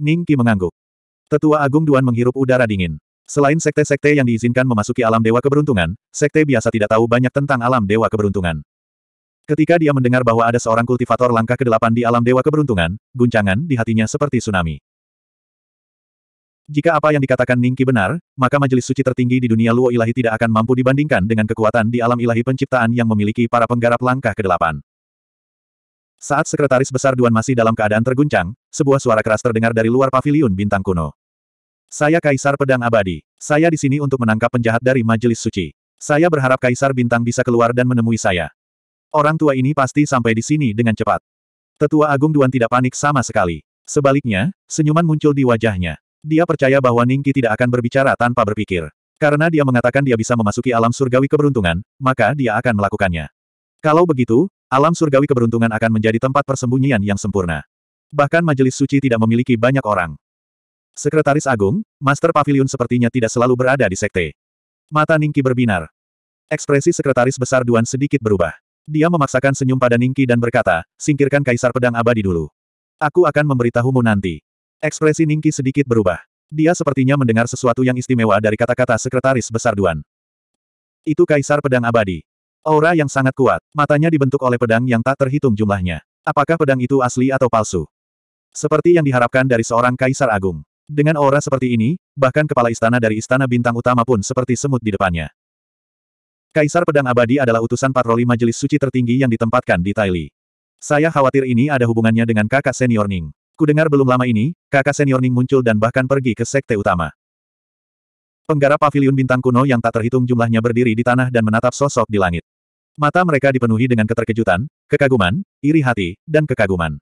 Ning Qi mengangguk. Tetua Agung Duan menghirup udara dingin. Selain sekte-sekte yang diizinkan memasuki alam Dewa Keberuntungan, sekte biasa tidak tahu banyak tentang alam Dewa Keberuntungan. Ketika dia mendengar bahwa ada seorang kultivator langkah ke-8 di alam Dewa Keberuntungan, guncangan di hatinya seperti tsunami. Jika apa yang dikatakan Ningki benar, maka majelis suci tertinggi di dunia Luo Ilahi tidak akan mampu dibandingkan dengan kekuatan di alam ilahi penciptaan yang memiliki para penggarap langkah ke-8. Saat sekretaris besar Duan masih dalam keadaan terguncang, sebuah suara keras terdengar dari luar paviliun bintang kuno. Saya Kaisar Pedang Abadi. Saya di sini untuk menangkap penjahat dari Majelis Suci. Saya berharap Kaisar Bintang bisa keluar dan menemui saya. Orang tua ini pasti sampai di sini dengan cepat. Tetua Agung Duan tidak panik sama sekali. Sebaliknya, senyuman muncul di wajahnya. Dia percaya bahwa Ningki tidak akan berbicara tanpa berpikir. Karena dia mengatakan dia bisa memasuki alam surgawi keberuntungan, maka dia akan melakukannya. Kalau begitu, Alam surgawi keberuntungan akan menjadi tempat persembunyian yang sempurna. Bahkan majelis suci tidak memiliki banyak orang. Sekretaris Agung, Master Pavilion sepertinya tidak selalu berada di sekte. Mata Ningki berbinar. Ekspresi Sekretaris Besar Duan sedikit berubah. Dia memaksakan senyum pada Ningki dan berkata, singkirkan Kaisar Pedang Abadi dulu. Aku akan memberitahumu nanti. Ekspresi Ningki sedikit berubah. Dia sepertinya mendengar sesuatu yang istimewa dari kata-kata Sekretaris Besar Duan. Itu Kaisar Pedang Abadi. Aura yang sangat kuat, matanya dibentuk oleh pedang yang tak terhitung jumlahnya. Apakah pedang itu asli atau palsu? Seperti yang diharapkan dari seorang kaisar agung. Dengan aura seperti ini, bahkan kepala istana dari istana bintang utama pun seperti semut di depannya. Kaisar Pedang Abadi adalah utusan patroli majelis suci tertinggi yang ditempatkan di Taili. Saya khawatir ini ada hubungannya dengan kakak senior Ning. Kudengar belum lama ini, kakak senior Ning muncul dan bahkan pergi ke sekte utama. Penggarap pavilion bintang kuno yang tak terhitung jumlahnya berdiri di tanah dan menatap sosok di langit. Mata mereka dipenuhi dengan keterkejutan, kekaguman, iri hati, dan kekaguman.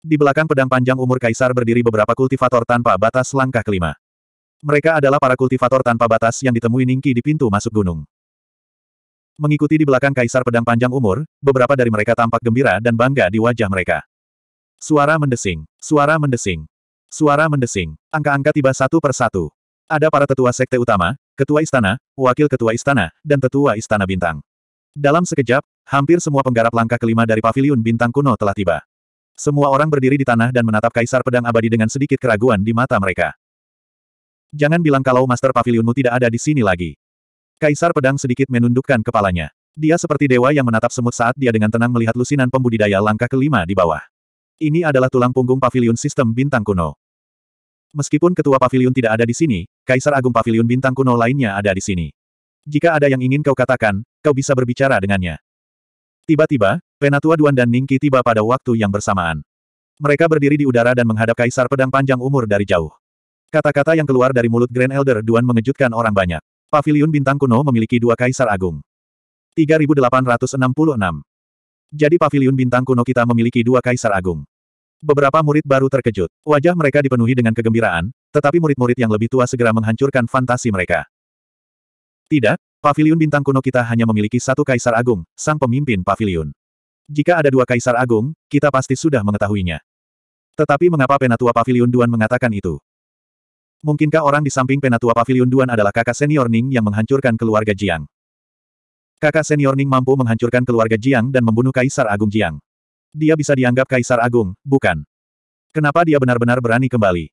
Di belakang pedang panjang umur kaisar berdiri beberapa kultivator tanpa batas langkah kelima. Mereka adalah para kultivator tanpa batas yang ditemui Ningki di pintu masuk gunung. Mengikuti di belakang kaisar pedang panjang umur, beberapa dari mereka tampak gembira dan bangga di wajah mereka. Suara mendesing, suara mendesing, suara mendesing. Angka-angka tiba satu per satu. Ada para tetua sekte utama, ketua istana, wakil ketua istana, dan tetua istana bintang. Dalam sekejap, hampir semua penggarap langkah kelima dari paviliun bintang kuno telah tiba. Semua orang berdiri di tanah dan menatap Kaisar Pedang Abadi dengan sedikit keraguan di mata mereka. Jangan bilang kalau Master Paviliunmu tidak ada di sini lagi. Kaisar Pedang sedikit menundukkan kepalanya. Dia seperti dewa yang menatap semut saat dia dengan tenang melihat lusinan pembudidaya langkah kelima di bawah. Ini adalah tulang punggung paviliun sistem bintang kuno. Meskipun ketua paviliun tidak ada di sini, Kaisar Agung Paviliun Bintang Kuno lainnya ada di sini. Jika ada yang ingin kau katakan, kau bisa berbicara dengannya. Tiba-tiba, Penatua Duan dan Ningki tiba pada waktu yang bersamaan. Mereka berdiri di udara dan menghadap Kaisar Pedang Panjang Umur dari jauh. Kata-kata yang keluar dari mulut Grand Elder Duan mengejutkan orang banyak. Paviliun Bintang Kuno memiliki dua Kaisar Agung. 3866 Jadi Paviliun Bintang Kuno kita memiliki dua Kaisar Agung. Beberapa murid baru terkejut. Wajah mereka dipenuhi dengan kegembiraan, tetapi murid-murid yang lebih tua segera menghancurkan fantasi mereka. Tidak, pavilion bintang kuno kita hanya memiliki satu kaisar agung, sang pemimpin pavilion. Jika ada dua kaisar agung, kita pasti sudah mengetahuinya. Tetapi mengapa penatua pavilion Duan mengatakan itu? Mungkinkah orang di samping penatua pavilion Duan adalah kakak senior Ning yang menghancurkan keluarga Jiang? Kakak senior Ning mampu menghancurkan keluarga Jiang dan membunuh Kaisar Agung Jiang. Dia bisa dianggap Kaisar Agung, bukan? Kenapa dia benar-benar berani kembali?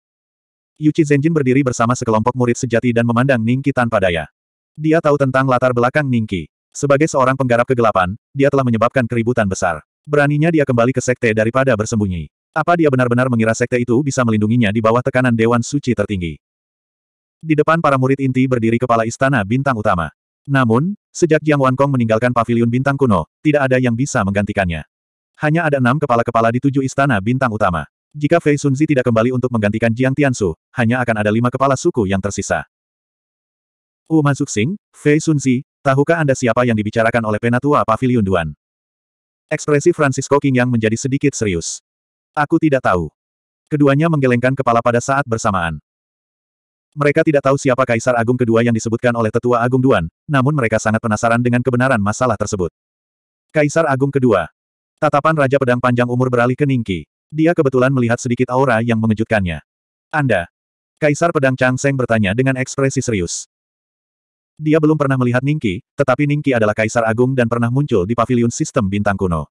Yuchi Zenjin berdiri bersama sekelompok murid sejati dan memandang Ningki tanpa daya. Dia tahu tentang latar belakang Ningki. Sebagai seorang penggarap kegelapan, dia telah menyebabkan keributan besar. Beraninya dia kembali ke sekte daripada bersembunyi. Apa dia benar-benar mengira sekte itu bisa melindunginya di bawah tekanan Dewan Suci tertinggi? Di depan para murid inti berdiri kepala istana bintang utama. Namun, sejak Jiang Wankong meninggalkan paviliun bintang kuno, tidak ada yang bisa menggantikannya. Hanya ada enam kepala-kepala di tujuh istana bintang utama. Jika Fei Sunzi tidak kembali untuk menggantikan Jiang Tiansu, hanya akan ada lima kepala suku yang tersisa. Uma Suxing, Fei Sunzi, tahukah Anda siapa yang dibicarakan oleh penatua Pavilion Duan? Ekspresi Francisco King yang menjadi sedikit serius. Aku tidak tahu. Keduanya menggelengkan kepala pada saat bersamaan. Mereka tidak tahu siapa Kaisar Agung kedua yang disebutkan oleh Tetua Agung Duan, namun mereka sangat penasaran dengan kebenaran masalah tersebut. Kaisar Agung kedua. Tatapan Raja Pedang Panjang Umur beralih ke Ningki. Dia kebetulan melihat sedikit aura yang mengejutkannya. Anda. Kaisar Pedang Chang Seng bertanya dengan ekspresi serius. Dia belum pernah melihat Ningki, tetapi Ningki adalah kaisar agung dan pernah muncul di pavilion sistem bintang kuno.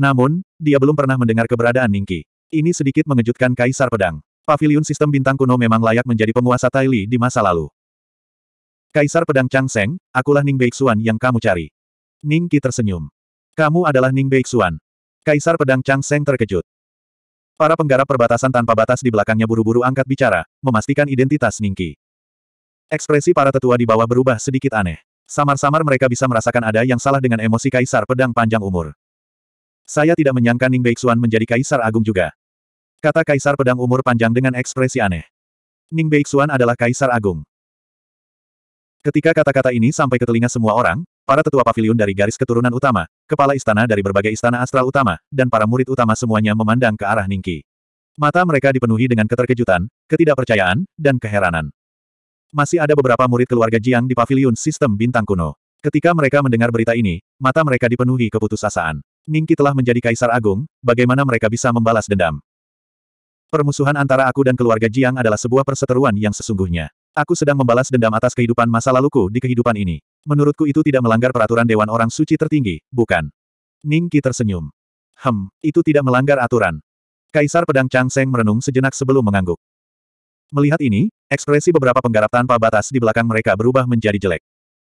Namun, dia belum pernah mendengar keberadaan Ningki. Ini sedikit mengejutkan kaisar pedang. Pavilion sistem bintang kuno memang layak menjadi penguasa Taili di masa lalu. Kaisar pedang Chang Seng, akulah Ning Beixuan yang kamu cari. Ningki tersenyum. Kamu adalah Ning Beixuan. Kaisar pedang Chang Seng terkejut. Para penggarap perbatasan tanpa batas di belakangnya buru-buru angkat bicara, memastikan identitas Ningki. Ekspresi para tetua di bawah berubah sedikit aneh. Samar-samar mereka bisa merasakan ada yang salah dengan emosi Kaisar Pedang Panjang Umur. Saya tidak menyangka Ning Beixuan menjadi Kaisar Agung juga. Kata Kaisar Pedang Umur Panjang dengan ekspresi aneh. Ning Beixuan adalah Kaisar Agung. Ketika kata-kata ini sampai ke telinga semua orang, para tetua pavilion dari garis keturunan utama, kepala istana dari berbagai istana astral utama, dan para murid utama semuanya memandang ke arah Ningki. Mata mereka dipenuhi dengan keterkejutan, ketidakpercayaan, dan keheranan. Masih ada beberapa murid keluarga Jiang di paviliun sistem bintang kuno. Ketika mereka mendengar berita ini, mata mereka dipenuhi keputusasaan. Ningki telah menjadi kaisar agung, bagaimana mereka bisa membalas dendam? Permusuhan antara aku dan keluarga Jiang adalah sebuah perseteruan yang sesungguhnya. Aku sedang membalas dendam atas kehidupan masa laluku di kehidupan ini. Menurutku itu tidak melanggar peraturan Dewan Orang Suci Tertinggi, bukan? Ningki tersenyum. Hem, itu tidak melanggar aturan. Kaisar Pedang Chang Seng merenung sejenak sebelum mengangguk. Melihat ini, ekspresi beberapa penggarap tanpa batas di belakang mereka berubah menjadi jelek.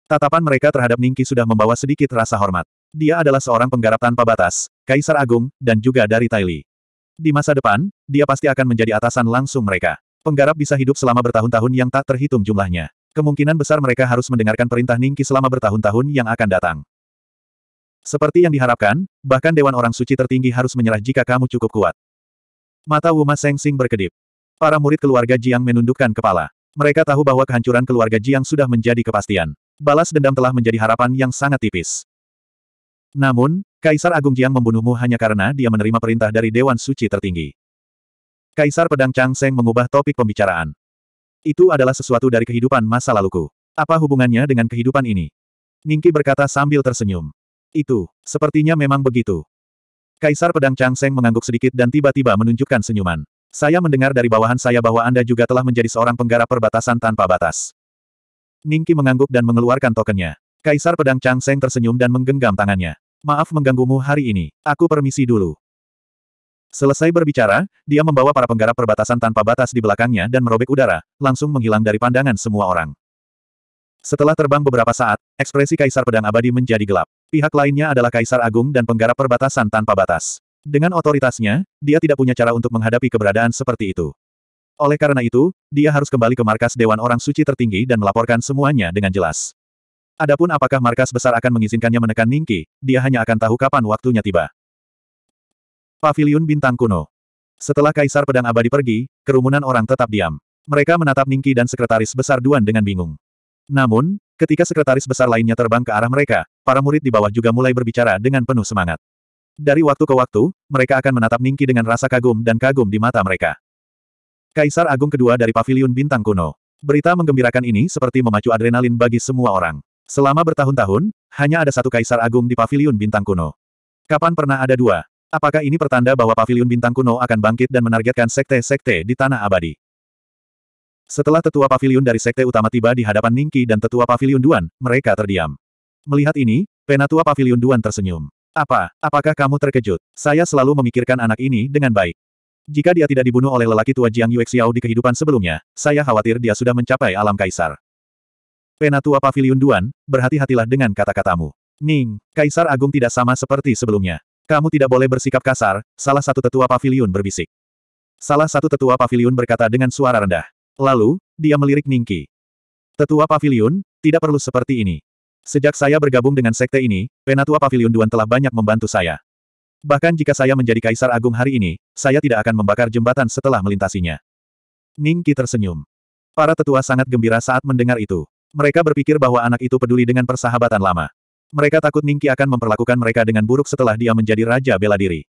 Tatapan mereka terhadap Ningki sudah membawa sedikit rasa hormat. Dia adalah seorang penggarap tanpa batas, Kaisar Agung, dan juga dari Taili. Di masa depan, dia pasti akan menjadi atasan langsung mereka. Penggarap bisa hidup selama bertahun-tahun yang tak terhitung jumlahnya. Kemungkinan besar mereka harus mendengarkan perintah Ningki selama bertahun-tahun yang akan datang. Seperti yang diharapkan, bahkan Dewan Orang Suci tertinggi harus menyerah jika kamu cukup kuat. Mata Wuma Seng Sing berkedip. Para murid keluarga Jiang menundukkan kepala. Mereka tahu bahwa kehancuran keluarga Jiang sudah menjadi kepastian. Balas dendam telah menjadi harapan yang sangat tipis. Namun, Kaisar Agung Jiang membunuhmu hanya karena dia menerima perintah dari Dewan Suci tertinggi. Kaisar Pedang Chang Seng mengubah topik pembicaraan. Itu adalah sesuatu dari kehidupan masa laluku. Apa hubungannya dengan kehidupan ini? Ningki berkata sambil tersenyum. Itu, sepertinya memang begitu. Kaisar Pedang Chang Seng mengangguk sedikit dan tiba-tiba menunjukkan senyuman. Saya mendengar dari bawahan saya bahwa Anda juga telah menjadi seorang penggarap perbatasan tanpa batas. Ningki mengangguk dan mengeluarkan tokennya. Kaisar Pedang Chang Seng tersenyum dan menggenggam tangannya. Maaf mengganggumu hari ini, aku permisi dulu. Selesai berbicara, dia membawa para penggarap perbatasan tanpa batas di belakangnya dan merobek udara, langsung menghilang dari pandangan semua orang. Setelah terbang beberapa saat, ekspresi Kaisar Pedang Abadi menjadi gelap. Pihak lainnya adalah Kaisar Agung dan penggarap perbatasan tanpa batas. Dengan otoritasnya, dia tidak punya cara untuk menghadapi keberadaan seperti itu. Oleh karena itu, dia harus kembali ke markas Dewan Orang Suci tertinggi dan melaporkan semuanya dengan jelas. Adapun apakah markas besar akan mengizinkannya menekan Ningki, dia hanya akan tahu kapan waktunya tiba. Paviliun Bintang Kuno Setelah Kaisar Pedang Abadi pergi, kerumunan orang tetap diam. Mereka menatap Ningki dan Sekretaris Besar Duan dengan bingung. Namun, ketika Sekretaris Besar lainnya terbang ke arah mereka, para murid di bawah juga mulai berbicara dengan penuh semangat. Dari waktu ke waktu, mereka akan menatap Ningki dengan rasa kagum dan kagum di mata mereka. Kaisar Agung kedua dari Paviliun Bintang Kuno. Berita menggembirakan ini seperti memacu adrenalin bagi semua orang. Selama bertahun-tahun, hanya ada satu Kaisar Agung di Paviliun Bintang Kuno. Kapan pernah ada dua? Apakah ini pertanda bahwa Paviliun Bintang Kuno akan bangkit dan menargetkan sekte-sekte di Tanah Abadi? Setelah tetua paviliun dari sekte utama tiba di hadapan Ningki dan tetua paviliun Duan, mereka terdiam. Melihat ini, penatua paviliun Duan tersenyum. Apa, apakah kamu terkejut? Saya selalu memikirkan anak ini dengan baik. Jika dia tidak dibunuh oleh lelaki tua Jiang Yuexiao di kehidupan sebelumnya, saya khawatir dia sudah mencapai alam kaisar. Penatua pavilion Duan, berhati-hatilah dengan kata-katamu. Ning, Kaisar Agung tidak sama seperti sebelumnya. Kamu tidak boleh bersikap kasar, salah satu tetua pavilion berbisik. Salah satu tetua pavilion berkata dengan suara rendah. Lalu, dia melirik Ningki. Tetua pavilion tidak perlu seperti ini. Sejak saya bergabung dengan sekte ini, Penatua Pavilion Duan telah banyak membantu saya. Bahkan jika saya menjadi Kaisar Agung hari ini, saya tidak akan membakar jembatan setelah melintasinya. Ningki tersenyum. Para tetua sangat gembira saat mendengar itu. Mereka berpikir bahwa anak itu peduli dengan persahabatan lama. Mereka takut Ningki akan memperlakukan mereka dengan buruk setelah dia menjadi Raja Bela Diri.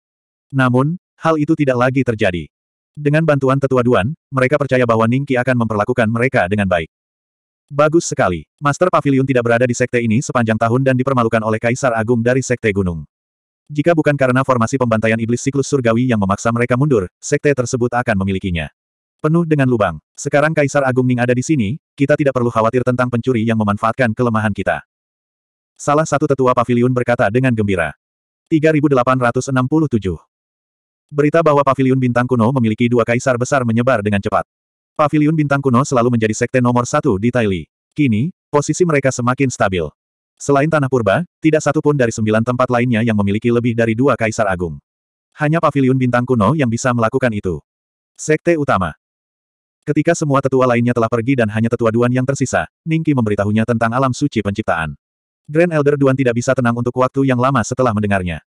Namun, hal itu tidak lagi terjadi. Dengan bantuan tetua Duan, mereka percaya bahwa Ningki akan memperlakukan mereka dengan baik. Bagus sekali. Master Pavilion tidak berada di sekte ini sepanjang tahun dan dipermalukan oleh Kaisar Agung dari Sekte Gunung. Jika bukan karena formasi pembantaian iblis siklus surgawi yang memaksa mereka mundur, sekte tersebut akan memilikinya. Penuh dengan lubang. Sekarang Kaisar Agung Ning ada di sini, kita tidak perlu khawatir tentang pencuri yang memanfaatkan kelemahan kita. Salah satu tetua pavilion berkata dengan gembira. 3867. Berita bahwa pavilion bintang kuno memiliki dua kaisar besar menyebar dengan cepat. Pavilion Bintang Kuno selalu menjadi sekte nomor satu di Taili. Kini, posisi mereka semakin stabil. Selain Tanah Purba, tidak satu pun dari sembilan tempat lainnya yang memiliki lebih dari dua kaisar agung. Hanya Pavilion Bintang Kuno yang bisa melakukan itu. Sekte Utama Ketika semua tetua lainnya telah pergi dan hanya tetua Duan yang tersisa, Ningki memberitahunya tentang alam suci penciptaan. Grand Elder Duan tidak bisa tenang untuk waktu yang lama setelah mendengarnya.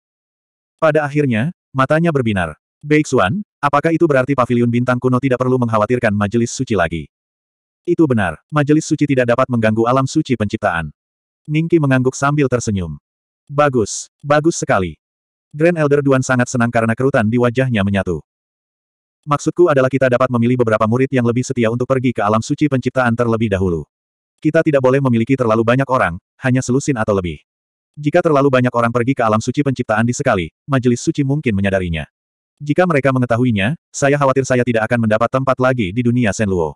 Pada akhirnya, matanya berbinar. Baik Xuan, Apakah itu berarti paviliun bintang kuno tidak perlu mengkhawatirkan majelis suci lagi? Itu benar, majelis suci tidak dapat mengganggu alam suci penciptaan. Ningki mengangguk sambil tersenyum. Bagus, bagus sekali. Grand Elder Duan sangat senang karena kerutan di wajahnya menyatu. Maksudku adalah kita dapat memilih beberapa murid yang lebih setia untuk pergi ke alam suci penciptaan terlebih dahulu. Kita tidak boleh memiliki terlalu banyak orang, hanya selusin atau lebih. Jika terlalu banyak orang pergi ke alam suci penciptaan di sekali, majelis suci mungkin menyadarinya. Jika mereka mengetahuinya, saya khawatir saya tidak akan mendapat tempat lagi di dunia Senluo.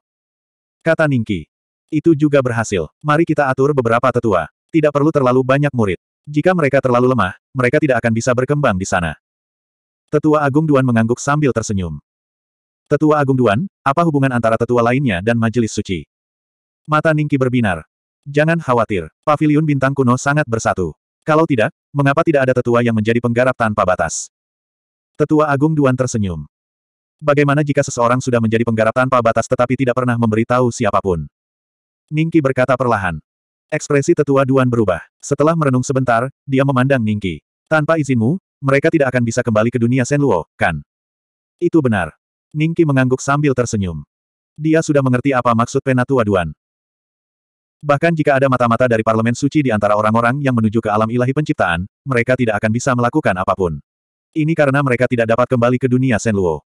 Kata Ningki. Itu juga berhasil. Mari kita atur beberapa tetua. Tidak perlu terlalu banyak murid. Jika mereka terlalu lemah, mereka tidak akan bisa berkembang di sana. Tetua Agung Duan mengangguk sambil tersenyum. Tetua Agung Duan, apa hubungan antara tetua lainnya dan majelis suci? Mata Ningki berbinar. Jangan khawatir, paviliun bintang kuno sangat bersatu. Kalau tidak, mengapa tidak ada tetua yang menjadi penggarap tanpa batas? Tetua Agung Duan tersenyum. Bagaimana jika seseorang sudah menjadi penggarap tanpa batas tetapi tidak pernah memberitahu siapapun? Ningki berkata perlahan. Ekspresi tetua Duan berubah. Setelah merenung sebentar, dia memandang Ningki. Tanpa izinmu, mereka tidak akan bisa kembali ke dunia Senluo, kan? Itu benar. Ningki mengangguk sambil tersenyum. Dia sudah mengerti apa maksud penatua Duan. Bahkan jika ada mata-mata dari parlemen suci di antara orang-orang yang menuju ke alam ilahi penciptaan, mereka tidak akan bisa melakukan apapun. Ini karena mereka tidak dapat kembali ke dunia Luo.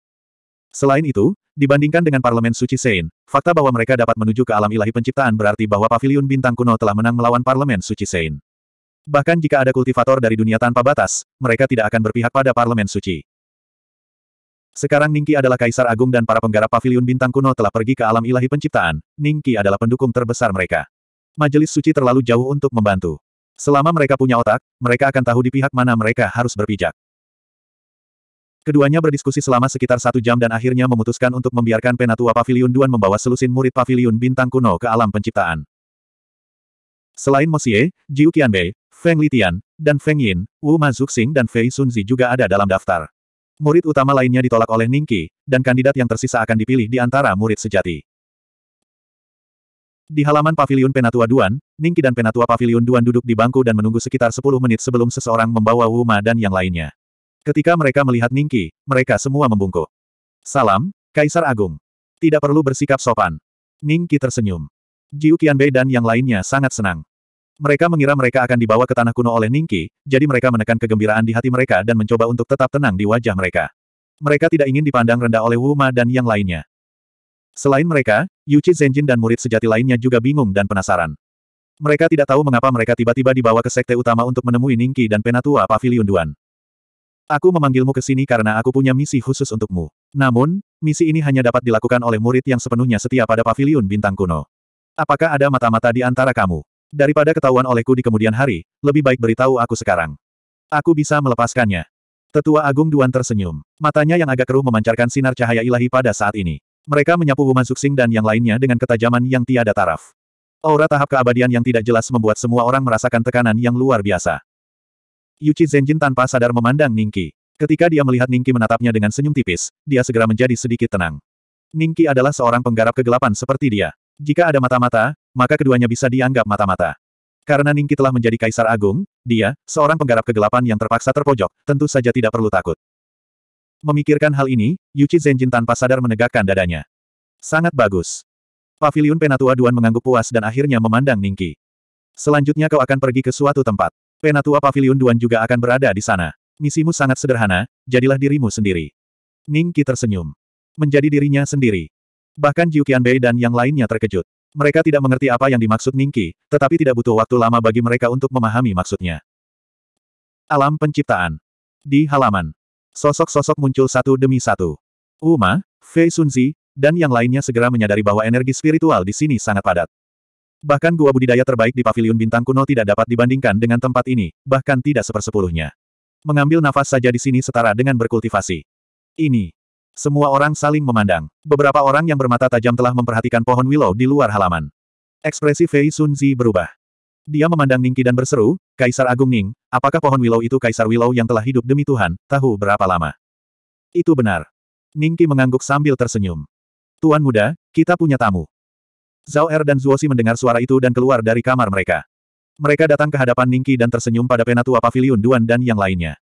Selain itu, dibandingkan dengan Parlemen Suci Sein, fakta bahwa mereka dapat menuju ke alam ilahi penciptaan berarti bahwa Paviliun Bintang Kuno telah menang melawan Parlemen Suci Sein. Bahkan jika ada kultivator dari dunia tanpa batas, mereka tidak akan berpihak pada Parlemen Suci. Sekarang Ningki adalah Kaisar Agung dan para penggarap Paviliun Bintang Kuno telah pergi ke alam ilahi penciptaan, Ningki adalah pendukung terbesar mereka. Majelis Suci terlalu jauh untuk membantu. Selama mereka punya otak, mereka akan tahu di pihak mana mereka harus berpijak. Keduanya berdiskusi selama sekitar satu jam dan akhirnya memutuskan untuk membiarkan Penatua Paviliun Duan membawa selusin murid Paviliun Bintang Kuno ke alam penciptaan. Selain Mosie, Jiu Qianbei, Feng Litian, dan Feng Yin, Wu Ma Zuxing dan Fei Sunzi juga ada dalam daftar. Murid utama lainnya ditolak oleh Ningqi, dan kandidat yang tersisa akan dipilih di antara murid sejati. Di halaman Paviliun Penatua Duan, Ningqi dan Penatua Paviliun Duan duduk di bangku dan menunggu sekitar 10 menit sebelum seseorang membawa Wu Ma dan yang lainnya. Ketika mereka melihat Ningki, mereka semua membungkuk. Salam, Kaisar Agung. Tidak perlu bersikap sopan. Ningki tersenyum. Jiu Qianbei dan yang lainnya sangat senang. Mereka mengira mereka akan dibawa ke tanah kuno oleh Ningki, jadi mereka menekan kegembiraan di hati mereka dan mencoba untuk tetap tenang di wajah mereka. Mereka tidak ingin dipandang rendah oleh Wu dan yang lainnya. Selain mereka, Yuchi Zenjin dan murid sejati lainnya juga bingung dan penasaran. Mereka tidak tahu mengapa mereka tiba-tiba dibawa ke sekte utama untuk menemui Ningki dan Penatua Pavilion Duan. Aku memanggilmu ke sini karena aku punya misi khusus untukmu. Namun, misi ini hanya dapat dilakukan oleh murid yang sepenuhnya setia pada paviliun bintang kuno. Apakah ada mata-mata di antara kamu? Daripada ketahuan olehku di kemudian hari, lebih baik beritahu aku sekarang. Aku bisa melepaskannya. Tetua Agung Duan tersenyum. Matanya yang agak keruh memancarkan sinar cahaya ilahi pada saat ini. Mereka menyapu Wuman Suksing dan yang lainnya dengan ketajaman yang tiada taraf. Aura tahap keabadian yang tidak jelas membuat semua orang merasakan tekanan yang luar biasa. Yuchi Zenjin tanpa sadar memandang Ningki. Ketika dia melihat Ningki menatapnya dengan senyum tipis, dia segera menjadi sedikit tenang. Ningki adalah seorang penggarap kegelapan seperti dia. Jika ada mata-mata, maka keduanya bisa dianggap mata-mata. Karena Ningki telah menjadi kaisar agung, dia, seorang penggarap kegelapan yang terpaksa terpojok, tentu saja tidak perlu takut. Memikirkan hal ini, Yuchi Zenjin tanpa sadar menegakkan dadanya. Sangat bagus. Pavilion Penatua Duan mengangguk puas dan akhirnya memandang Ningki. Selanjutnya kau akan pergi ke suatu tempat. Penatua Pavilion Duan juga akan berada di sana. Misimu sangat sederhana, jadilah dirimu sendiri. Ning Qi tersenyum. Menjadi dirinya sendiri. Bahkan Jiu Qianbei dan yang lainnya terkejut. Mereka tidak mengerti apa yang dimaksud Ning Qi, tetapi tidak butuh waktu lama bagi mereka untuk memahami maksudnya. Alam penciptaan. Di halaman. Sosok-sosok muncul satu demi satu. Uma, Fei Sunzi, dan yang lainnya segera menyadari bahwa energi spiritual di sini sangat padat. Bahkan gua budidaya terbaik di Paviliun bintang kuno tidak dapat dibandingkan dengan tempat ini, bahkan tidak sepersepuluhnya. Mengambil nafas saja di sini setara dengan berkultivasi. Ini. Semua orang saling memandang. Beberapa orang yang bermata tajam telah memperhatikan pohon willow di luar halaman. Ekspresi Fei Sunzi berubah. Dia memandang Ningki dan berseru, Kaisar Agung Ning, apakah pohon willow itu Kaisar Willow yang telah hidup demi Tuhan, tahu berapa lama? Itu benar. Ningki mengangguk sambil tersenyum. Tuan muda, kita punya tamu. Zhao Er dan Si mendengar suara itu dan keluar dari kamar mereka. Mereka datang ke hadapan Ningki dan tersenyum pada penatua Paviliun Duan dan yang lainnya.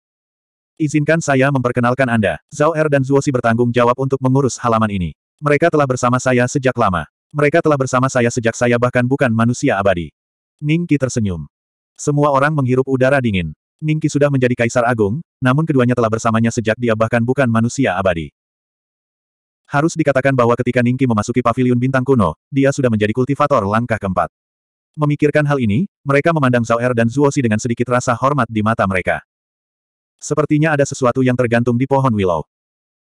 Izinkan saya memperkenalkan Anda. Zhao Er dan Si bertanggung jawab untuk mengurus halaman ini. Mereka telah bersama saya sejak lama. Mereka telah bersama saya sejak saya bahkan bukan manusia abadi. Ningki tersenyum. Semua orang menghirup udara dingin. Ningki sudah menjadi kaisar agung, namun keduanya telah bersamanya sejak dia bahkan bukan manusia abadi. Harus dikatakan bahwa ketika Ningki memasuki paviliun bintang kuno, dia sudah menjadi kultivator langkah keempat. Memikirkan hal ini, mereka memandang Zhao Er dan Zuosi dengan sedikit rasa hormat di mata mereka. Sepertinya ada sesuatu yang tergantung di pohon willow.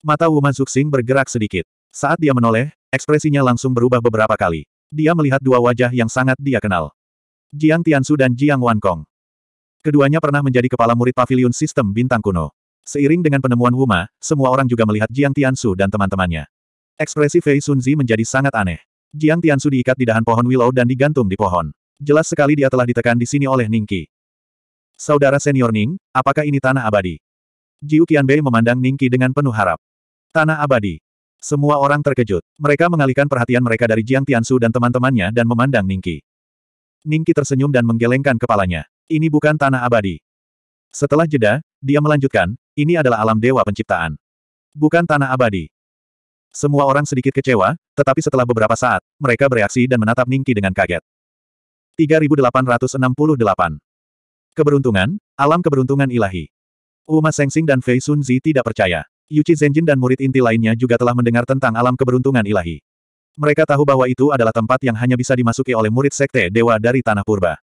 Mata Wu Zuxing bergerak sedikit. Saat dia menoleh, ekspresinya langsung berubah beberapa kali. Dia melihat dua wajah yang sangat dia kenal. Jiang Tiansu dan Jiang Wankong. Keduanya pernah menjadi kepala murid paviliun sistem bintang kuno. Seiring dengan penemuan Wuma, semua orang juga melihat Jiang Tiansu dan teman-temannya. Ekspresi Fei Sunzi menjadi sangat aneh. Jiang Tiansu diikat di dahan pohon willow dan digantung di pohon. Jelas sekali dia telah ditekan di sini oleh Qi. Saudara senior Ning, apakah ini tanah abadi? Jiu Qianbei memandang Qi dengan penuh harap. Tanah abadi. Semua orang terkejut. Mereka mengalihkan perhatian mereka dari Jiang Tiansu dan teman-temannya dan memandang Ningki. Qi tersenyum dan menggelengkan kepalanya. Ini bukan tanah abadi. Setelah jeda, dia melanjutkan, ini adalah alam dewa penciptaan. Bukan tanah abadi. Semua orang sedikit kecewa, tetapi setelah beberapa saat, mereka bereaksi dan menatap Ningki dengan kaget. 3868 Keberuntungan, alam keberuntungan ilahi. Uma Sengsing dan Fei Sunzi tidak percaya. Yuchi Zenjin dan murid inti lainnya juga telah mendengar tentang alam keberuntungan ilahi. Mereka tahu bahwa itu adalah tempat yang hanya bisa dimasuki oleh murid sekte dewa dari Tanah Purba.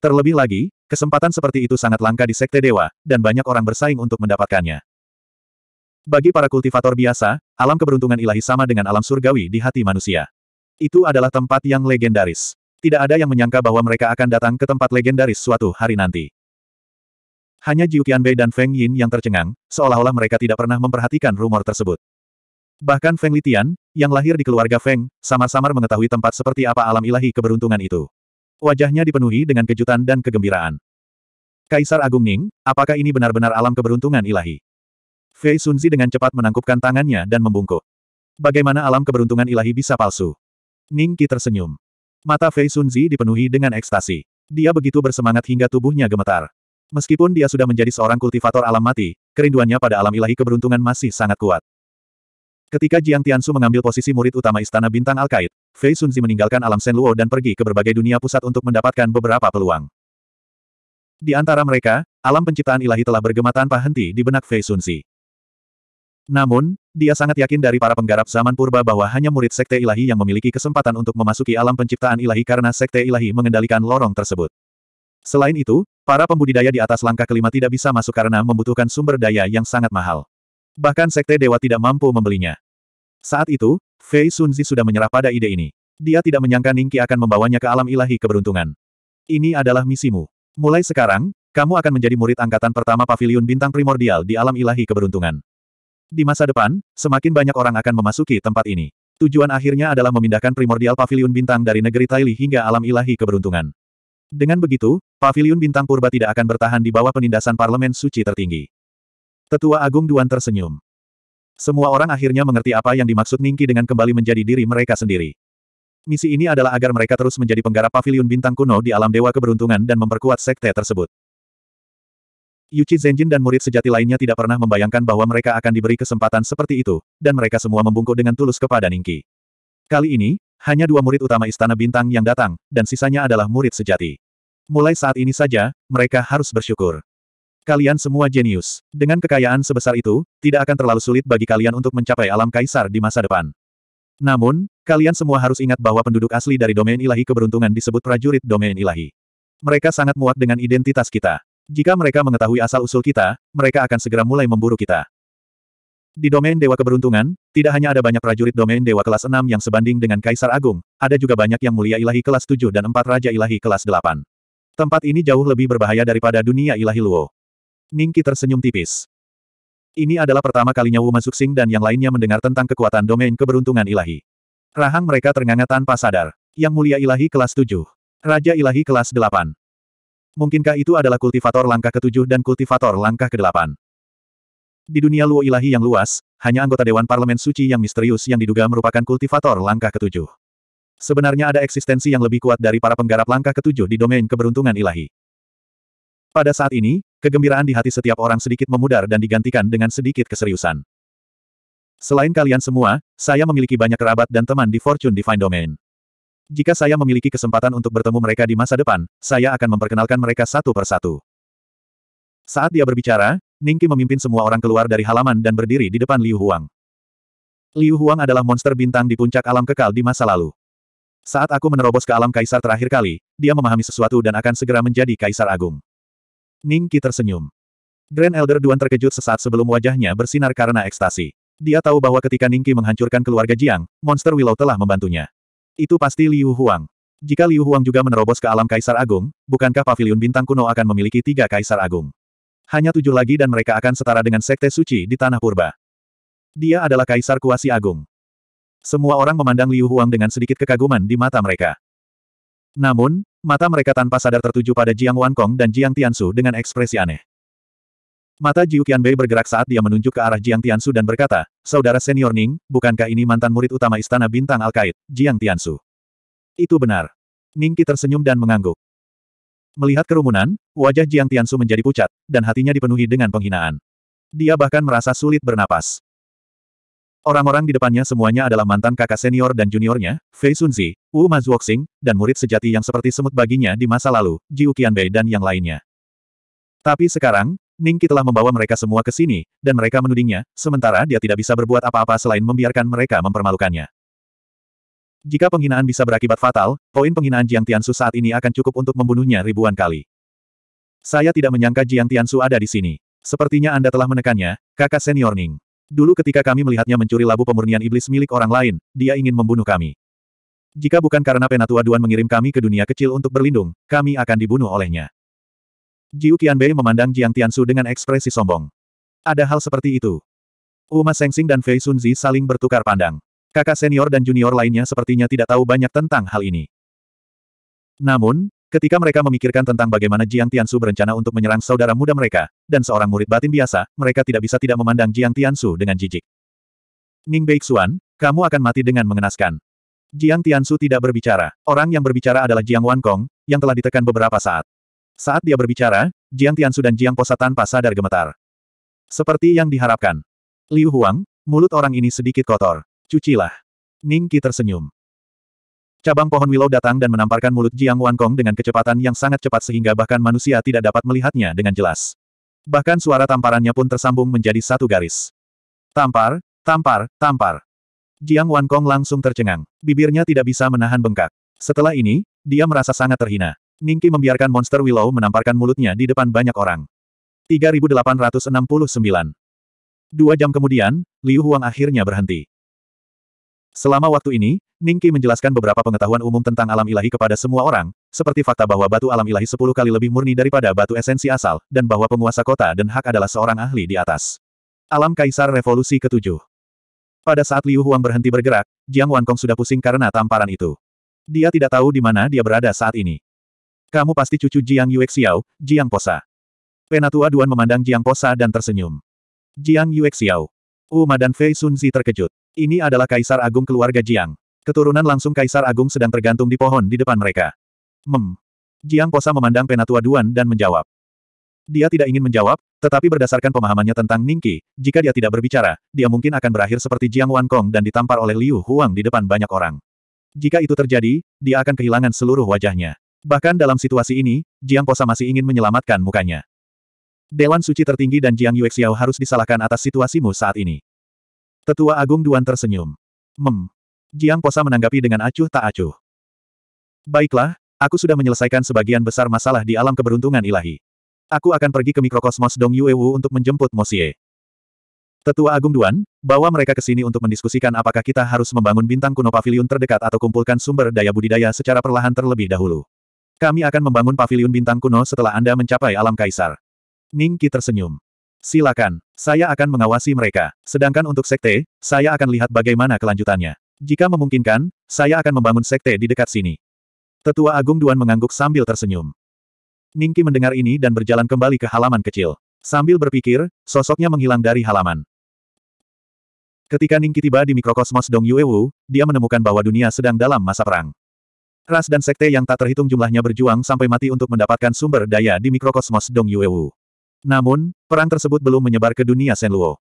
Terlebih lagi, kesempatan seperti itu sangat langka di sekte dewa, dan banyak orang bersaing untuk mendapatkannya. Bagi para kultivator biasa, alam keberuntungan ilahi sama dengan alam surgawi di hati manusia. Itu adalah tempat yang legendaris. Tidak ada yang menyangka bahwa mereka akan datang ke tempat legendaris suatu hari nanti. Hanya Jiu Qianbei dan Feng Yin yang tercengang, seolah-olah mereka tidak pernah memperhatikan rumor tersebut. Bahkan Feng Litian, yang lahir di keluarga Feng, samar-samar mengetahui tempat seperti apa alam ilahi keberuntungan itu. Wajahnya dipenuhi dengan kejutan dan kegembiraan. Kaisar Agung Ning, apakah ini benar-benar alam keberuntungan ilahi? Fei Sunzi dengan cepat menangkupkan tangannya dan membungkuk. Bagaimana alam keberuntungan ilahi bisa palsu? Ning Qi tersenyum. Mata Fei Sunzi dipenuhi dengan ekstasi. Dia begitu bersemangat hingga tubuhnya gemetar. Meskipun dia sudah menjadi seorang kultivator alam mati, kerinduannya pada alam ilahi keberuntungan masih sangat kuat. Ketika Jiang Tiansu mengambil posisi murid utama Istana Bintang Al-Kaid, Fei Sunzi meninggalkan alam Luo dan pergi ke berbagai dunia pusat untuk mendapatkan beberapa peluang. Di antara mereka, alam penciptaan ilahi telah bergema tanpa henti di benak Fei Sunzi. Namun, dia sangat yakin dari para penggarap zaman purba bahwa hanya murid Sekte Ilahi yang memiliki kesempatan untuk memasuki alam penciptaan ilahi karena Sekte Ilahi mengendalikan lorong tersebut. Selain itu, para pembudidaya di atas langkah kelima tidak bisa masuk karena membutuhkan sumber daya yang sangat mahal. Bahkan Sekte Dewa tidak mampu membelinya. Saat itu, Fei Sunzi sudah menyerah pada ide ini. Dia tidak menyangka Ningki akan membawanya ke alam ilahi keberuntungan. Ini adalah misimu. Mulai sekarang, kamu akan menjadi murid angkatan pertama Pavilion Bintang Primordial di alam ilahi keberuntungan. Di masa depan, semakin banyak orang akan memasuki tempat ini. Tujuan akhirnya adalah memindahkan primordial pavilion bintang dari negeri Taili hingga alam ilahi keberuntungan. Dengan begitu, pavilion bintang purba tidak akan bertahan di bawah penindasan parlemen suci tertinggi. Tetua Agung Duan tersenyum. Semua orang akhirnya mengerti apa yang dimaksud Ningki dengan kembali menjadi diri mereka sendiri. Misi ini adalah agar mereka terus menjadi penggarap pavilion bintang kuno di alam dewa keberuntungan dan memperkuat sekte tersebut. Yuchi Zenjin dan murid sejati lainnya tidak pernah membayangkan bahwa mereka akan diberi kesempatan seperti itu, dan mereka semua membungkuk dengan tulus kepada Ningki. Kali ini, hanya dua murid utama Istana Bintang yang datang, dan sisanya adalah murid sejati. Mulai saat ini saja, mereka harus bersyukur. Kalian semua jenius. Dengan kekayaan sebesar itu, tidak akan terlalu sulit bagi kalian untuk mencapai alam kaisar di masa depan. Namun, kalian semua harus ingat bahwa penduduk asli dari domain ilahi keberuntungan disebut prajurit domain ilahi. Mereka sangat muak dengan identitas kita. Jika mereka mengetahui asal-usul kita, mereka akan segera mulai memburu kita. Di domain Dewa Keberuntungan, tidak hanya ada banyak prajurit domain Dewa kelas 6 yang sebanding dengan Kaisar Agung, ada juga banyak yang mulia ilahi kelas 7 dan empat raja ilahi kelas 8. Tempat ini jauh lebih berbahaya daripada dunia ilahi Luo. Ningki tersenyum tipis. Ini adalah pertama kalinya Wu masuk sing dan yang lainnya mendengar tentang kekuatan domain keberuntungan ilahi. Rahang mereka ternganga tanpa sadar. Yang mulia ilahi kelas 7. Raja ilahi kelas 8. Mungkinkah itu adalah kultivator langkah ketujuh dan kultivator langkah kedelapan? Di dunia Luo Ilahi yang luas, hanya anggota Dewan Parlemen Suci yang misterius yang diduga merupakan kultivator langkah ketujuh. Sebenarnya ada eksistensi yang lebih kuat dari para penggarap langkah ketujuh di domain keberuntungan ilahi. Pada saat ini, kegembiraan di hati setiap orang sedikit memudar dan digantikan dengan sedikit keseriusan. Selain kalian semua, saya memiliki banyak kerabat dan teman di Fortune Divine Domain. Jika saya memiliki kesempatan untuk bertemu mereka di masa depan, saya akan memperkenalkan mereka satu persatu. Saat dia berbicara, Ningki memimpin semua orang keluar dari halaman dan berdiri di depan Liu Huang. Liu Huang adalah monster bintang di puncak alam kekal di masa lalu. Saat aku menerobos ke alam kaisar terakhir kali, dia memahami sesuatu dan akan segera menjadi kaisar agung. Ningki tersenyum. Grand Elder Duan terkejut sesaat sebelum wajahnya bersinar karena ekstasi. Dia tahu bahwa ketika Ningki menghancurkan keluarga Jiang, monster Willow telah membantunya. Itu pasti Liu Huang. Jika Liu Huang juga menerobos ke alam Kaisar Agung, bukankah paviliun bintang kuno akan memiliki tiga Kaisar Agung? Hanya tujuh lagi dan mereka akan setara dengan Sekte Suci di Tanah Purba. Dia adalah Kaisar Kuasi Agung. Semua orang memandang Liu Huang dengan sedikit kekaguman di mata mereka. Namun, mata mereka tanpa sadar tertuju pada Jiang Wankong dan Jiang Tiansu dengan ekspresi aneh. Mata Jiu Qianbei bergerak saat dia menunjuk ke arah Jiang Tiansu dan berkata, Saudara senior Ning, bukankah ini mantan murid utama Istana Bintang al Alkait, Jiang Tiansu? Itu benar. Ning Qi tersenyum dan mengangguk. Melihat kerumunan, wajah Jiang Tiansu menjadi pucat, dan hatinya dipenuhi dengan penghinaan. Dia bahkan merasa sulit bernapas. Orang-orang di depannya semuanya adalah mantan kakak senior dan juniornya, Fei Sunzi, Wu Ma Mazhuoxing, dan murid sejati yang seperti semut baginya di masa lalu, Jiu Qianbei dan yang lainnya. Tapi sekarang, Ningki telah membawa mereka semua ke sini, dan mereka menudingnya, sementara dia tidak bisa berbuat apa-apa selain membiarkan mereka mempermalukannya. Jika penghinaan bisa berakibat fatal, poin penghinaan Jiang Tiansu saat ini akan cukup untuk membunuhnya ribuan kali. Saya tidak menyangka Jiang Tiansu ada di sini. Sepertinya Anda telah menekannya, kakak senior Ning. Dulu ketika kami melihatnya mencuri labu pemurnian iblis milik orang lain, dia ingin membunuh kami. Jika bukan karena Penatua Duan mengirim kami ke dunia kecil untuk berlindung, kami akan dibunuh olehnya. Jiu Qianbei memandang Jiang Tiansu dengan ekspresi sombong. Ada hal seperti itu. Uma Sengsing dan Fei Sunzi saling bertukar pandang. Kakak senior dan junior lainnya sepertinya tidak tahu banyak tentang hal ini. Namun, ketika mereka memikirkan tentang bagaimana Jiang Tiansu berencana untuk menyerang saudara muda mereka, dan seorang murid batin biasa, mereka tidak bisa tidak memandang Jiang Tiansu dengan jijik. Ning Beixuan, kamu akan mati dengan mengenaskan. Jiang Tiansu tidak berbicara. Orang yang berbicara adalah Jiang Wankong, yang telah ditekan beberapa saat. Saat dia berbicara, Jiang Tiansu dan Jiang Posa tanpa sadar gemetar. Seperti yang diharapkan. Liu Huang, mulut orang ini sedikit kotor. Cucilah. Ning Qi tersenyum. Cabang pohon willow datang dan menamparkan mulut Jiang Wankong dengan kecepatan yang sangat cepat sehingga bahkan manusia tidak dapat melihatnya dengan jelas. Bahkan suara tamparannya pun tersambung menjadi satu garis. Tampar, tampar, tampar. Jiang Wankong langsung tercengang. Bibirnya tidak bisa menahan bengkak. Setelah ini, dia merasa sangat terhina. Ningki membiarkan monster Willow menamparkan mulutnya di depan banyak orang. 3869. Dua jam kemudian, Liu Huang akhirnya berhenti. Selama waktu ini, Ningki menjelaskan beberapa pengetahuan umum tentang alam ilahi kepada semua orang, seperti fakta bahwa batu alam ilahi sepuluh kali lebih murni daripada batu esensi asal, dan bahwa penguasa kota dan Hak adalah seorang ahli di atas. Alam Kaisar Revolusi ketujuh. Pada saat Liu Huang berhenti bergerak, Jiang Wankong sudah pusing karena tamparan itu. Dia tidak tahu di mana dia berada saat ini. Kamu pasti cucu Jiang Yuexiao, Jiang Posa. Penatua Duan memandang Jiang Posa dan tersenyum. Jiang Yuexiao. Uma dan Fei Sunzi terkejut. Ini adalah Kaisar Agung keluarga Jiang. Keturunan langsung Kaisar Agung sedang tergantung di pohon di depan mereka. Mem. Jiang Posa memandang Penatua Duan dan menjawab. Dia tidak ingin menjawab, tetapi berdasarkan pemahamannya tentang Ningqi, jika dia tidak berbicara, dia mungkin akan berakhir seperti Jiang Wan Kong dan ditampar oleh Liu Huang di depan banyak orang. Jika itu terjadi, dia akan kehilangan seluruh wajahnya. Bahkan dalam situasi ini, Jiang Posa masih ingin menyelamatkan mukanya. Dewan Suci tertinggi dan Jiang Yuexiao harus disalahkan atas situasimu saat ini. Tetua Agung Duan tersenyum. Mem. Jiang Posa menanggapi dengan acuh tak acuh. Baiklah, aku sudah menyelesaikan sebagian besar masalah di alam keberuntungan ilahi. Aku akan pergi ke mikrokosmos Dong Yuewu untuk menjemput Mosie. Tetua Agung Duan, bawa mereka ke sini untuk mendiskusikan apakah kita harus membangun bintang kuno pavilion terdekat atau kumpulkan sumber daya budidaya secara perlahan terlebih dahulu. Kami akan membangun pavilion bintang kuno setelah Anda mencapai alam kaisar. Ning Qi tersenyum. Silakan, saya akan mengawasi mereka. Sedangkan untuk sekte, saya akan lihat bagaimana kelanjutannya. Jika memungkinkan, saya akan membangun sekte di dekat sini. Tetua Agung Duan mengangguk sambil tersenyum. Ningki mendengar ini dan berjalan kembali ke halaman kecil. Sambil berpikir, sosoknya menghilang dari halaman. Ketika Ningki tiba di mikrokosmos Dong Yuewu, dia menemukan bahwa dunia sedang dalam masa perang. Ras dan sekte yang tak terhitung jumlahnya berjuang sampai mati untuk mendapatkan sumber daya di mikrokosmos Dong Yuewu. Namun, perang tersebut belum menyebar ke dunia Senluo.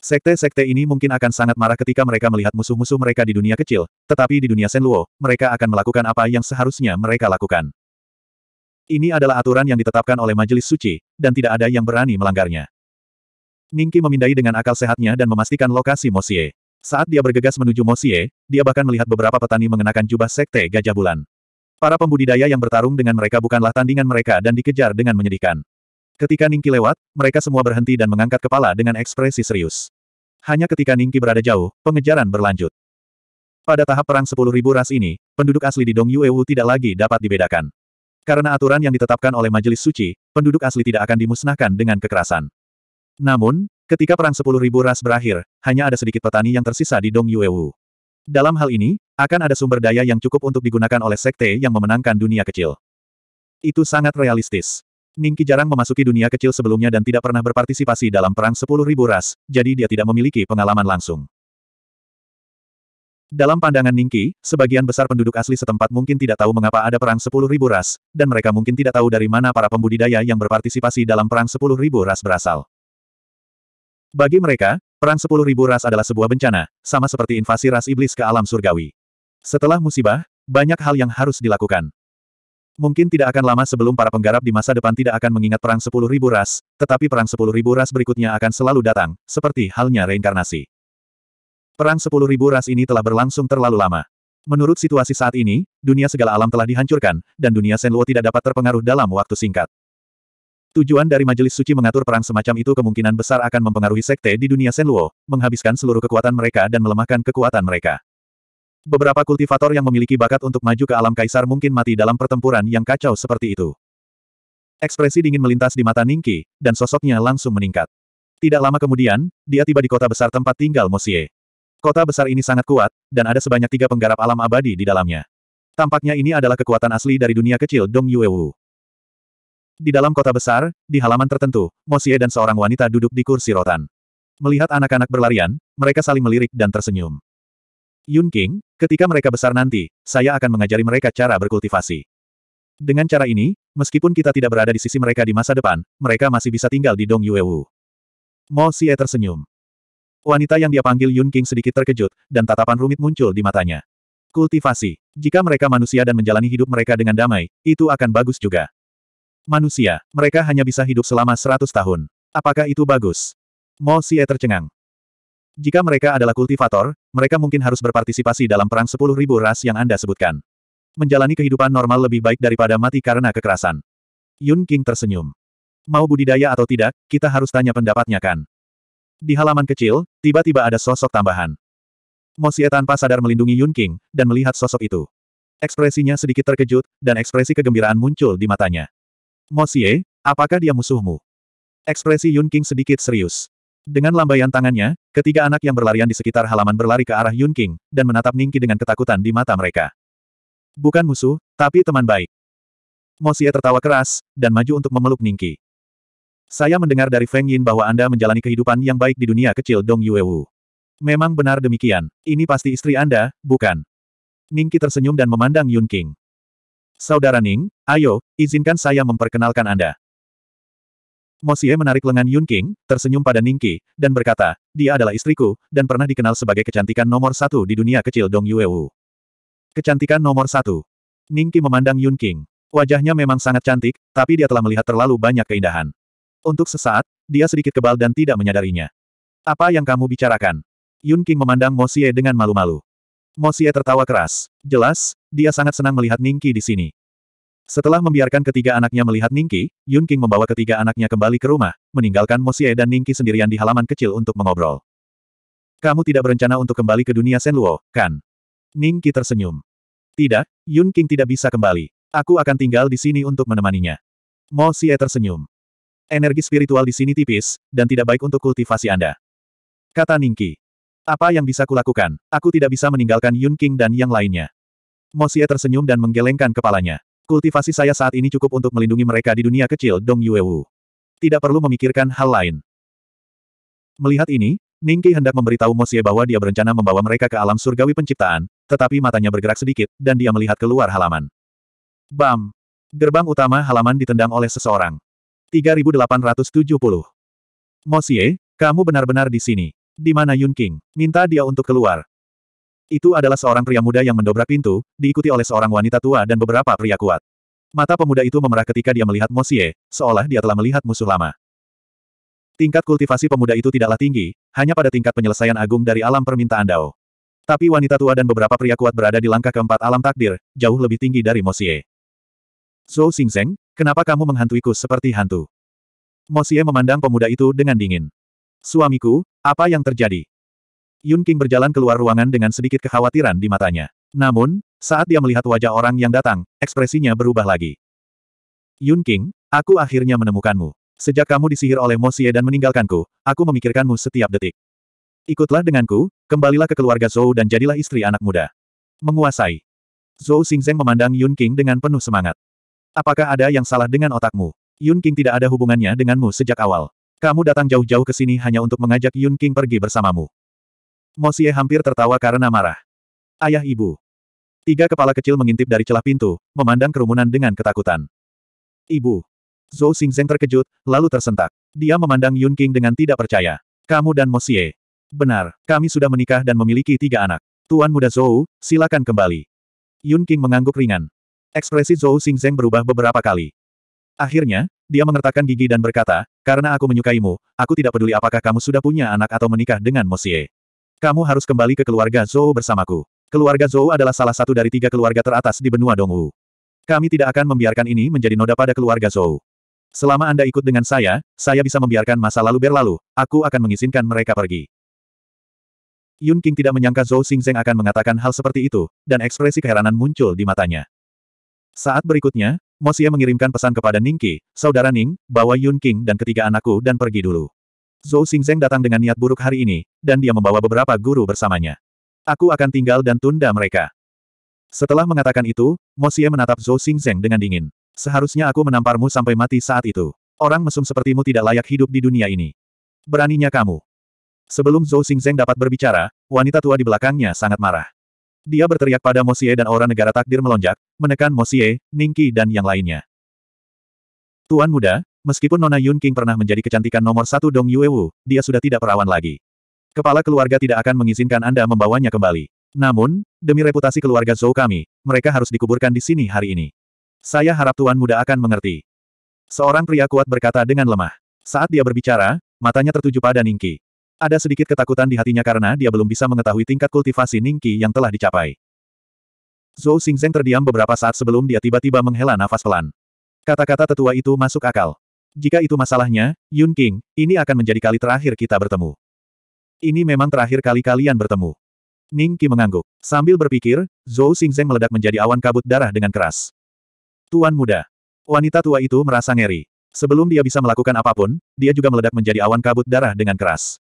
Sekte-sekte ini mungkin akan sangat marah ketika mereka melihat musuh-musuh mereka di dunia kecil, tetapi di dunia Senluo, mereka akan melakukan apa yang seharusnya mereka lakukan. Ini adalah aturan yang ditetapkan oleh Majelis Suci, dan tidak ada yang berani melanggarnya. Ningki memindai dengan akal sehatnya dan memastikan lokasi Mosie. Saat dia bergegas menuju Mosie, dia bahkan melihat beberapa petani mengenakan jubah sekte gajah bulan. Para pembudidaya yang bertarung dengan mereka bukanlah tandingan mereka dan dikejar dengan menyedihkan. Ketika Ningki lewat, mereka semua berhenti dan mengangkat kepala dengan ekspresi serius. Hanya ketika Ningki berada jauh, pengejaran berlanjut. Pada tahap perang 10.000 ras ini, penduduk asli di Dong Yuewu tidak lagi dapat dibedakan. Karena aturan yang ditetapkan oleh Majelis Suci, penduduk asli tidak akan dimusnahkan dengan kekerasan. Namun, Ketika perang sepuluh ribu ras berakhir, hanya ada sedikit petani yang tersisa di Dong Yuewu. Dalam hal ini, akan ada sumber daya yang cukup untuk digunakan oleh sekte yang memenangkan dunia kecil. Itu sangat realistis. Ningki jarang memasuki dunia kecil sebelumnya dan tidak pernah berpartisipasi dalam perang sepuluh ribu ras, jadi dia tidak memiliki pengalaman langsung. Dalam pandangan Ningki, sebagian besar penduduk asli setempat mungkin tidak tahu mengapa ada perang sepuluh ribu ras, dan mereka mungkin tidak tahu dari mana para pembudidaya yang berpartisipasi dalam perang sepuluh ribu ras berasal. Bagi mereka, perang Sepuluh Ribu ras adalah sebuah bencana, sama seperti invasi ras iblis ke alam surgawi. Setelah musibah, banyak hal yang harus dilakukan. Mungkin tidak akan lama sebelum para penggarap di masa depan tidak akan mengingat perang Sepuluh Ribu ras, tetapi perang Sepuluh Ribu ras berikutnya akan selalu datang, seperti halnya reinkarnasi. Perang Sepuluh Ribu ras ini telah berlangsung terlalu lama. Menurut situasi saat ini, dunia segala alam telah dihancurkan, dan dunia Senluo tidak dapat terpengaruh dalam waktu singkat. Tujuan dari majelis suci mengatur perang semacam itu kemungkinan besar akan mempengaruhi sekte di dunia Senluo, menghabiskan seluruh kekuatan mereka dan melemahkan kekuatan mereka. Beberapa kultivator yang memiliki bakat untuk maju ke alam kaisar mungkin mati dalam pertempuran yang kacau seperti itu. Ekspresi dingin melintas di mata Ningki, dan sosoknya langsung meningkat. Tidak lama kemudian, dia tiba di kota besar tempat tinggal Mosie. Kota besar ini sangat kuat, dan ada sebanyak tiga penggarap alam abadi di dalamnya. Tampaknya ini adalah kekuatan asli dari dunia kecil Dong Yuewu. Di dalam kota besar, di halaman tertentu, Mosie dan seorang wanita duduk di kursi rotan. Melihat anak-anak berlarian, mereka saling melirik dan tersenyum. Yun King, ketika mereka besar nanti, saya akan mengajari mereka cara berkultivasi. Dengan cara ini, meskipun kita tidak berada di sisi mereka di masa depan, mereka masih bisa tinggal di Dong Yuewu. Mo Xie tersenyum. Wanita yang dia panggil Yun King sedikit terkejut, dan tatapan rumit muncul di matanya. Kultivasi. Jika mereka manusia dan menjalani hidup mereka dengan damai, itu akan bagus juga. Manusia, mereka hanya bisa hidup selama seratus tahun. Apakah itu bagus? Mo Xie tercengang. Jika mereka adalah kultivator, mereka mungkin harus berpartisipasi dalam perang sepuluh ribu ras yang Anda sebutkan. Menjalani kehidupan normal lebih baik daripada mati karena kekerasan. Yun King tersenyum. Mau budidaya atau tidak, kita harus tanya pendapatnya kan. Di halaman kecil, tiba-tiba ada sosok tambahan. Mo Xie tanpa sadar melindungi Yun King, dan melihat sosok itu. Ekspresinya sedikit terkejut, dan ekspresi kegembiraan muncul di matanya. Mosie, apakah dia musuhmu? Ekspresi Yun King sedikit serius. Dengan lambaian tangannya, ketiga anak yang berlarian di sekitar halaman berlari ke arah Yun King, dan menatap Ningki dengan ketakutan di mata mereka. Bukan musuh, tapi teman baik. Mosie tertawa keras, dan maju untuk memeluk Ningki. Saya mendengar dari Feng Yin bahwa Anda menjalani kehidupan yang baik di dunia kecil Dong Yuewu. Memang benar demikian, ini pasti istri Anda, bukan? Ningki tersenyum dan memandang Yun King. Saudara Ning, ayo, izinkan saya memperkenalkan Anda. Mosie menarik lengan Yun King, tersenyum pada Ningki, dan berkata, dia adalah istriku, dan pernah dikenal sebagai kecantikan nomor satu di dunia kecil Dong Yuewu. Kecantikan nomor satu. Ningki memandang Yun King. Wajahnya memang sangat cantik, tapi dia telah melihat terlalu banyak keindahan. Untuk sesaat, dia sedikit kebal dan tidak menyadarinya. Apa yang kamu bicarakan? Yun King memandang Mosie dengan malu-malu. Mosie tertawa keras. Jelas, dia sangat senang melihat Ningki di sini. Setelah membiarkan ketiga anaknya melihat Ningki, Yun King membawa ketiga anaknya kembali ke rumah, meninggalkan Mosie dan Ningki sendirian di halaman kecil untuk mengobrol. Kamu tidak berencana untuk kembali ke dunia Luo, kan? Ningki tersenyum. Tidak, Yun King tidak bisa kembali. Aku akan tinggal di sini untuk menemaninya. Mo Xie tersenyum. Energi spiritual di sini tipis, dan tidak baik untuk kultivasi Anda. Kata Ningki. Apa yang bisa kulakukan? Aku tidak bisa meninggalkan Yun King dan yang lainnya. Mosie tersenyum dan menggelengkan kepalanya. Kultivasi saya saat ini cukup untuk melindungi mereka di dunia kecil Dong Yuewu. Tidak perlu memikirkan hal lain. Melihat ini, Ningki hendak memberitahu Mosie bahwa dia berencana membawa mereka ke alam surgawi penciptaan, tetapi matanya bergerak sedikit, dan dia melihat keluar halaman. Bam! Gerbang utama halaman ditendang oleh seseorang. 3870. Mosie, kamu benar-benar di sini. Di mana Yun King? Minta dia untuk keluar. Itu adalah seorang pria muda yang mendobrak pintu, diikuti oleh seorang wanita tua dan beberapa pria kuat. Mata pemuda itu memerah ketika dia melihat Mosie, seolah dia telah melihat musuh lama. Tingkat kultivasi pemuda itu tidaklah tinggi, hanya pada tingkat penyelesaian agung dari alam permintaan Dao. Tapi wanita tua dan beberapa pria kuat berada di langkah keempat alam takdir, jauh lebih tinggi dari Mosie. Zhou Xingzeng, kenapa kamu menghantuiku seperti hantu? Mosie memandang pemuda itu dengan dingin. Suamiku, apa yang terjadi? Yun King berjalan keluar ruangan dengan sedikit kekhawatiran di matanya. Namun, saat dia melihat wajah orang yang datang, ekspresinya berubah lagi. Yun King, aku akhirnya menemukanmu. Sejak kamu disihir oleh Mosie dan meninggalkanku, aku memikirkanmu setiap detik. Ikutlah denganku, kembalilah ke keluarga Zhou dan jadilah istri anak muda. Menguasai. Zhou Xingzeng memandang Yun King dengan penuh semangat. Apakah ada yang salah dengan otakmu? Yun King tidak ada hubungannya denganmu sejak awal. Kamu datang jauh-jauh ke sini hanya untuk mengajak Yun King pergi bersamamu. Mosie hampir tertawa karena marah. Ayah ibu. Tiga kepala kecil mengintip dari celah pintu, memandang kerumunan dengan ketakutan. Ibu. Zhou Xingzeng terkejut, lalu tersentak. Dia memandang Yun King dengan tidak percaya. Kamu dan Mosie. Benar, kami sudah menikah dan memiliki tiga anak. Tuan muda Zhou, silakan kembali. Yun King mengangguk ringan. Ekspresi Zhou Xingzeng berubah beberapa kali. Akhirnya, dia mengertakkan gigi dan berkata, karena aku menyukaimu, aku tidak peduli apakah kamu sudah punya anak atau menikah dengan Mosie. Kamu harus kembali ke keluarga Zhou bersamaku. Keluarga Zhou adalah salah satu dari tiga keluarga teratas di benua Dongwu. Kami tidak akan membiarkan ini menjadi noda pada keluarga Zhou. Selama Anda ikut dengan saya, saya bisa membiarkan masa lalu berlalu, aku akan mengizinkan mereka pergi. Yun King tidak menyangka Zhou Xingzeng akan mengatakan hal seperti itu, dan ekspresi keheranan muncul di matanya. Saat berikutnya, Xie mengirimkan pesan kepada Ningqi, saudara Ning, bawa Yun King dan ketiga anakku dan pergi dulu. Zhou Xingzeng datang dengan niat buruk hari ini, dan dia membawa beberapa guru bersamanya. Aku akan tinggal dan tunda mereka. Setelah mengatakan itu, Mo Xie menatap Zhou Xingzeng dengan dingin. Seharusnya aku menamparmu sampai mati saat itu. Orang mesum sepertimu tidak layak hidup di dunia ini. Beraninya kamu. Sebelum Zhou Xingzeng dapat berbicara, wanita tua di belakangnya sangat marah. Dia berteriak pada Mosie dan orang negara takdir melonjak, menekan Mosie, Ningqi dan yang lainnya. Tuan muda, meskipun Nona Yun King pernah menjadi kecantikan nomor satu Dong Yue Wu, dia sudah tidak perawan lagi. Kepala keluarga tidak akan mengizinkan Anda membawanya kembali. Namun, demi reputasi keluarga Zhou kami, mereka harus dikuburkan di sini hari ini. Saya harap Tuan Muda akan mengerti. Seorang pria kuat berkata dengan lemah. Saat dia berbicara, matanya tertuju pada Ningki. Ada sedikit ketakutan di hatinya karena dia belum bisa mengetahui tingkat kultivasi Ningki yang telah dicapai. Zhou Xingzeng terdiam beberapa saat sebelum dia tiba-tiba menghela nafas pelan. Kata-kata tetua itu masuk akal. Jika itu masalahnya, Yun King, ini akan menjadi kali terakhir kita bertemu. Ini memang terakhir kali kalian bertemu. Ning Qi mengangguk. Sambil berpikir, Zhou Xingzeng meledak menjadi awan kabut darah dengan keras. Tuan muda. Wanita tua itu merasa ngeri. Sebelum dia bisa melakukan apapun, dia juga meledak menjadi awan kabut darah dengan keras.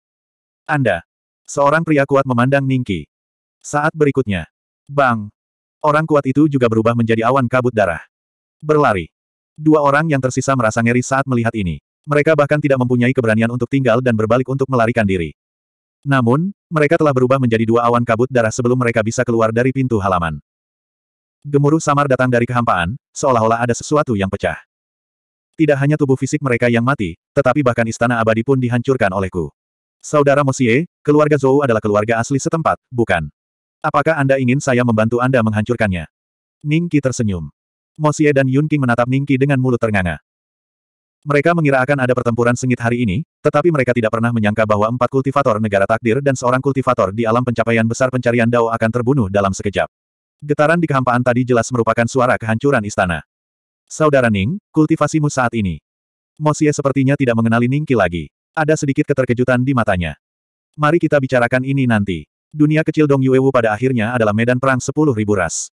Anda. Seorang pria kuat memandang Ning Qi. Saat berikutnya. Bang. Orang kuat itu juga berubah menjadi awan kabut darah. Berlari. Dua orang yang tersisa merasa ngeri saat melihat ini. Mereka bahkan tidak mempunyai keberanian untuk tinggal dan berbalik untuk melarikan diri. Namun, mereka telah berubah menjadi dua awan kabut darah sebelum mereka bisa keluar dari pintu halaman. Gemuruh samar datang dari kehampaan, seolah-olah ada sesuatu yang pecah. Tidak hanya tubuh fisik mereka yang mati, tetapi bahkan istana abadi pun dihancurkan olehku. Saudara Mosie, keluarga Zhou adalah keluarga asli setempat, bukan? Apakah Anda ingin saya membantu Anda menghancurkannya? Ningki tersenyum. Xie dan Yun King menatap Ningki dengan mulut ternganga. Mereka mengira akan ada pertempuran sengit hari ini, tetapi mereka tidak pernah menyangka bahwa empat kultivator negara takdir dan seorang kultivator di alam pencapaian besar pencarian Dao akan terbunuh dalam sekejap. Getaran di kehampaan tadi jelas merupakan suara kehancuran istana. Saudara Ning, kultivasimu saat ini. Xie sepertinya tidak mengenali Ningki lagi. Ada sedikit keterkejutan di matanya. Mari kita bicarakan ini nanti. Dunia kecil Dong Yuewu pada akhirnya adalah medan perang sepuluh ribu ras.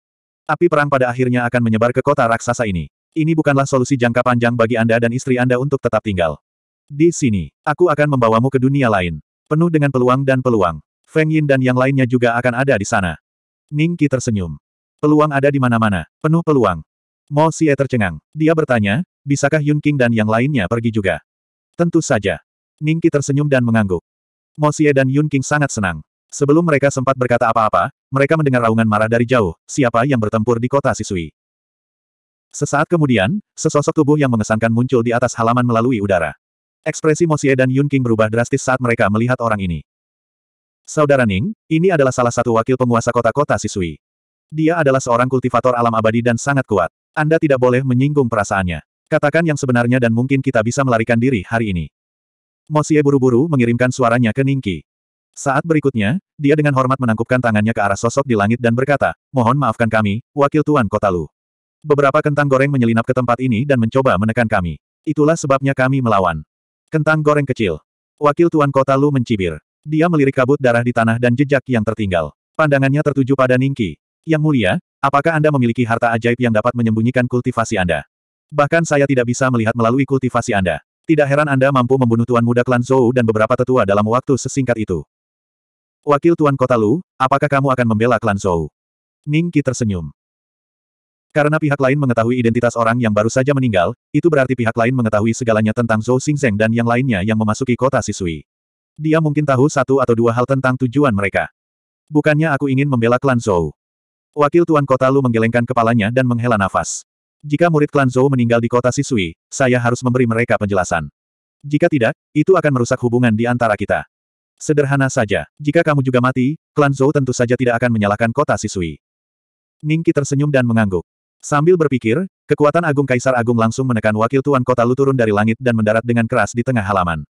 Api perang pada akhirnya akan menyebar ke kota raksasa ini. Ini bukanlah solusi jangka panjang bagi Anda dan istri Anda untuk tetap tinggal. Di sini, aku akan membawamu ke dunia lain. Penuh dengan peluang dan peluang. Feng Yin dan yang lainnya juga akan ada di sana. Ning Qi tersenyum. Peluang ada di mana-mana, penuh peluang. Mo Xie tercengang. Dia bertanya, bisakah Yun King dan yang lainnya pergi juga? Tentu saja. Ning Qi tersenyum dan mengangguk. Mo Xie dan Yun King sangat senang. Sebelum mereka sempat berkata apa-apa, mereka mendengar raungan marah dari jauh, siapa yang bertempur di kota Sisui. Sesaat kemudian, sesosok tubuh yang mengesankan muncul di atas halaman melalui udara. Ekspresi Mosie dan Yun King berubah drastis saat mereka melihat orang ini. Saudara Ning, ini adalah salah satu wakil penguasa kota-kota Sisui. Dia adalah seorang kultivator alam abadi dan sangat kuat. Anda tidak boleh menyinggung perasaannya. Katakan yang sebenarnya dan mungkin kita bisa melarikan diri hari ini. Mosie buru-buru mengirimkan suaranya ke Ningki. Saat berikutnya, dia dengan hormat menangkupkan tangannya ke arah sosok di langit dan berkata, mohon maafkan kami, wakil Tuan Kota Lu. Beberapa kentang goreng menyelinap ke tempat ini dan mencoba menekan kami. Itulah sebabnya kami melawan. Kentang goreng kecil. Wakil Tuan Kota Lu mencibir. Dia melirik kabut darah di tanah dan jejak yang tertinggal. Pandangannya tertuju pada Ningki. Yang mulia, apakah Anda memiliki harta ajaib yang dapat menyembunyikan kultivasi Anda? Bahkan saya tidak bisa melihat melalui kultivasi Anda. Tidak heran Anda mampu membunuh Tuan Muda Klan Zhou dan beberapa tetua dalam waktu sesingkat itu. Wakil Tuan Kota Lu, apakah kamu akan membela klan Zhou? Ning Qi tersenyum. Karena pihak lain mengetahui identitas orang yang baru saja meninggal, itu berarti pihak lain mengetahui segalanya tentang Zhou Xingzeng dan yang lainnya yang memasuki kota Sisui. Dia mungkin tahu satu atau dua hal tentang tujuan mereka. Bukannya aku ingin membela klan Zhou. Wakil Tuan Kota Lu menggelengkan kepalanya dan menghela nafas. Jika murid klan Zhou meninggal di kota Sisui, saya harus memberi mereka penjelasan. Jika tidak, itu akan merusak hubungan di antara kita. Sederhana saja, jika kamu juga mati, klan Zhou tentu saja tidak akan menyalahkan kota Sisui. Ningki tersenyum dan mengangguk. Sambil berpikir, kekuatan Agung Kaisar Agung langsung menekan wakil Tuan Kota Luturun dari langit dan mendarat dengan keras di tengah halaman.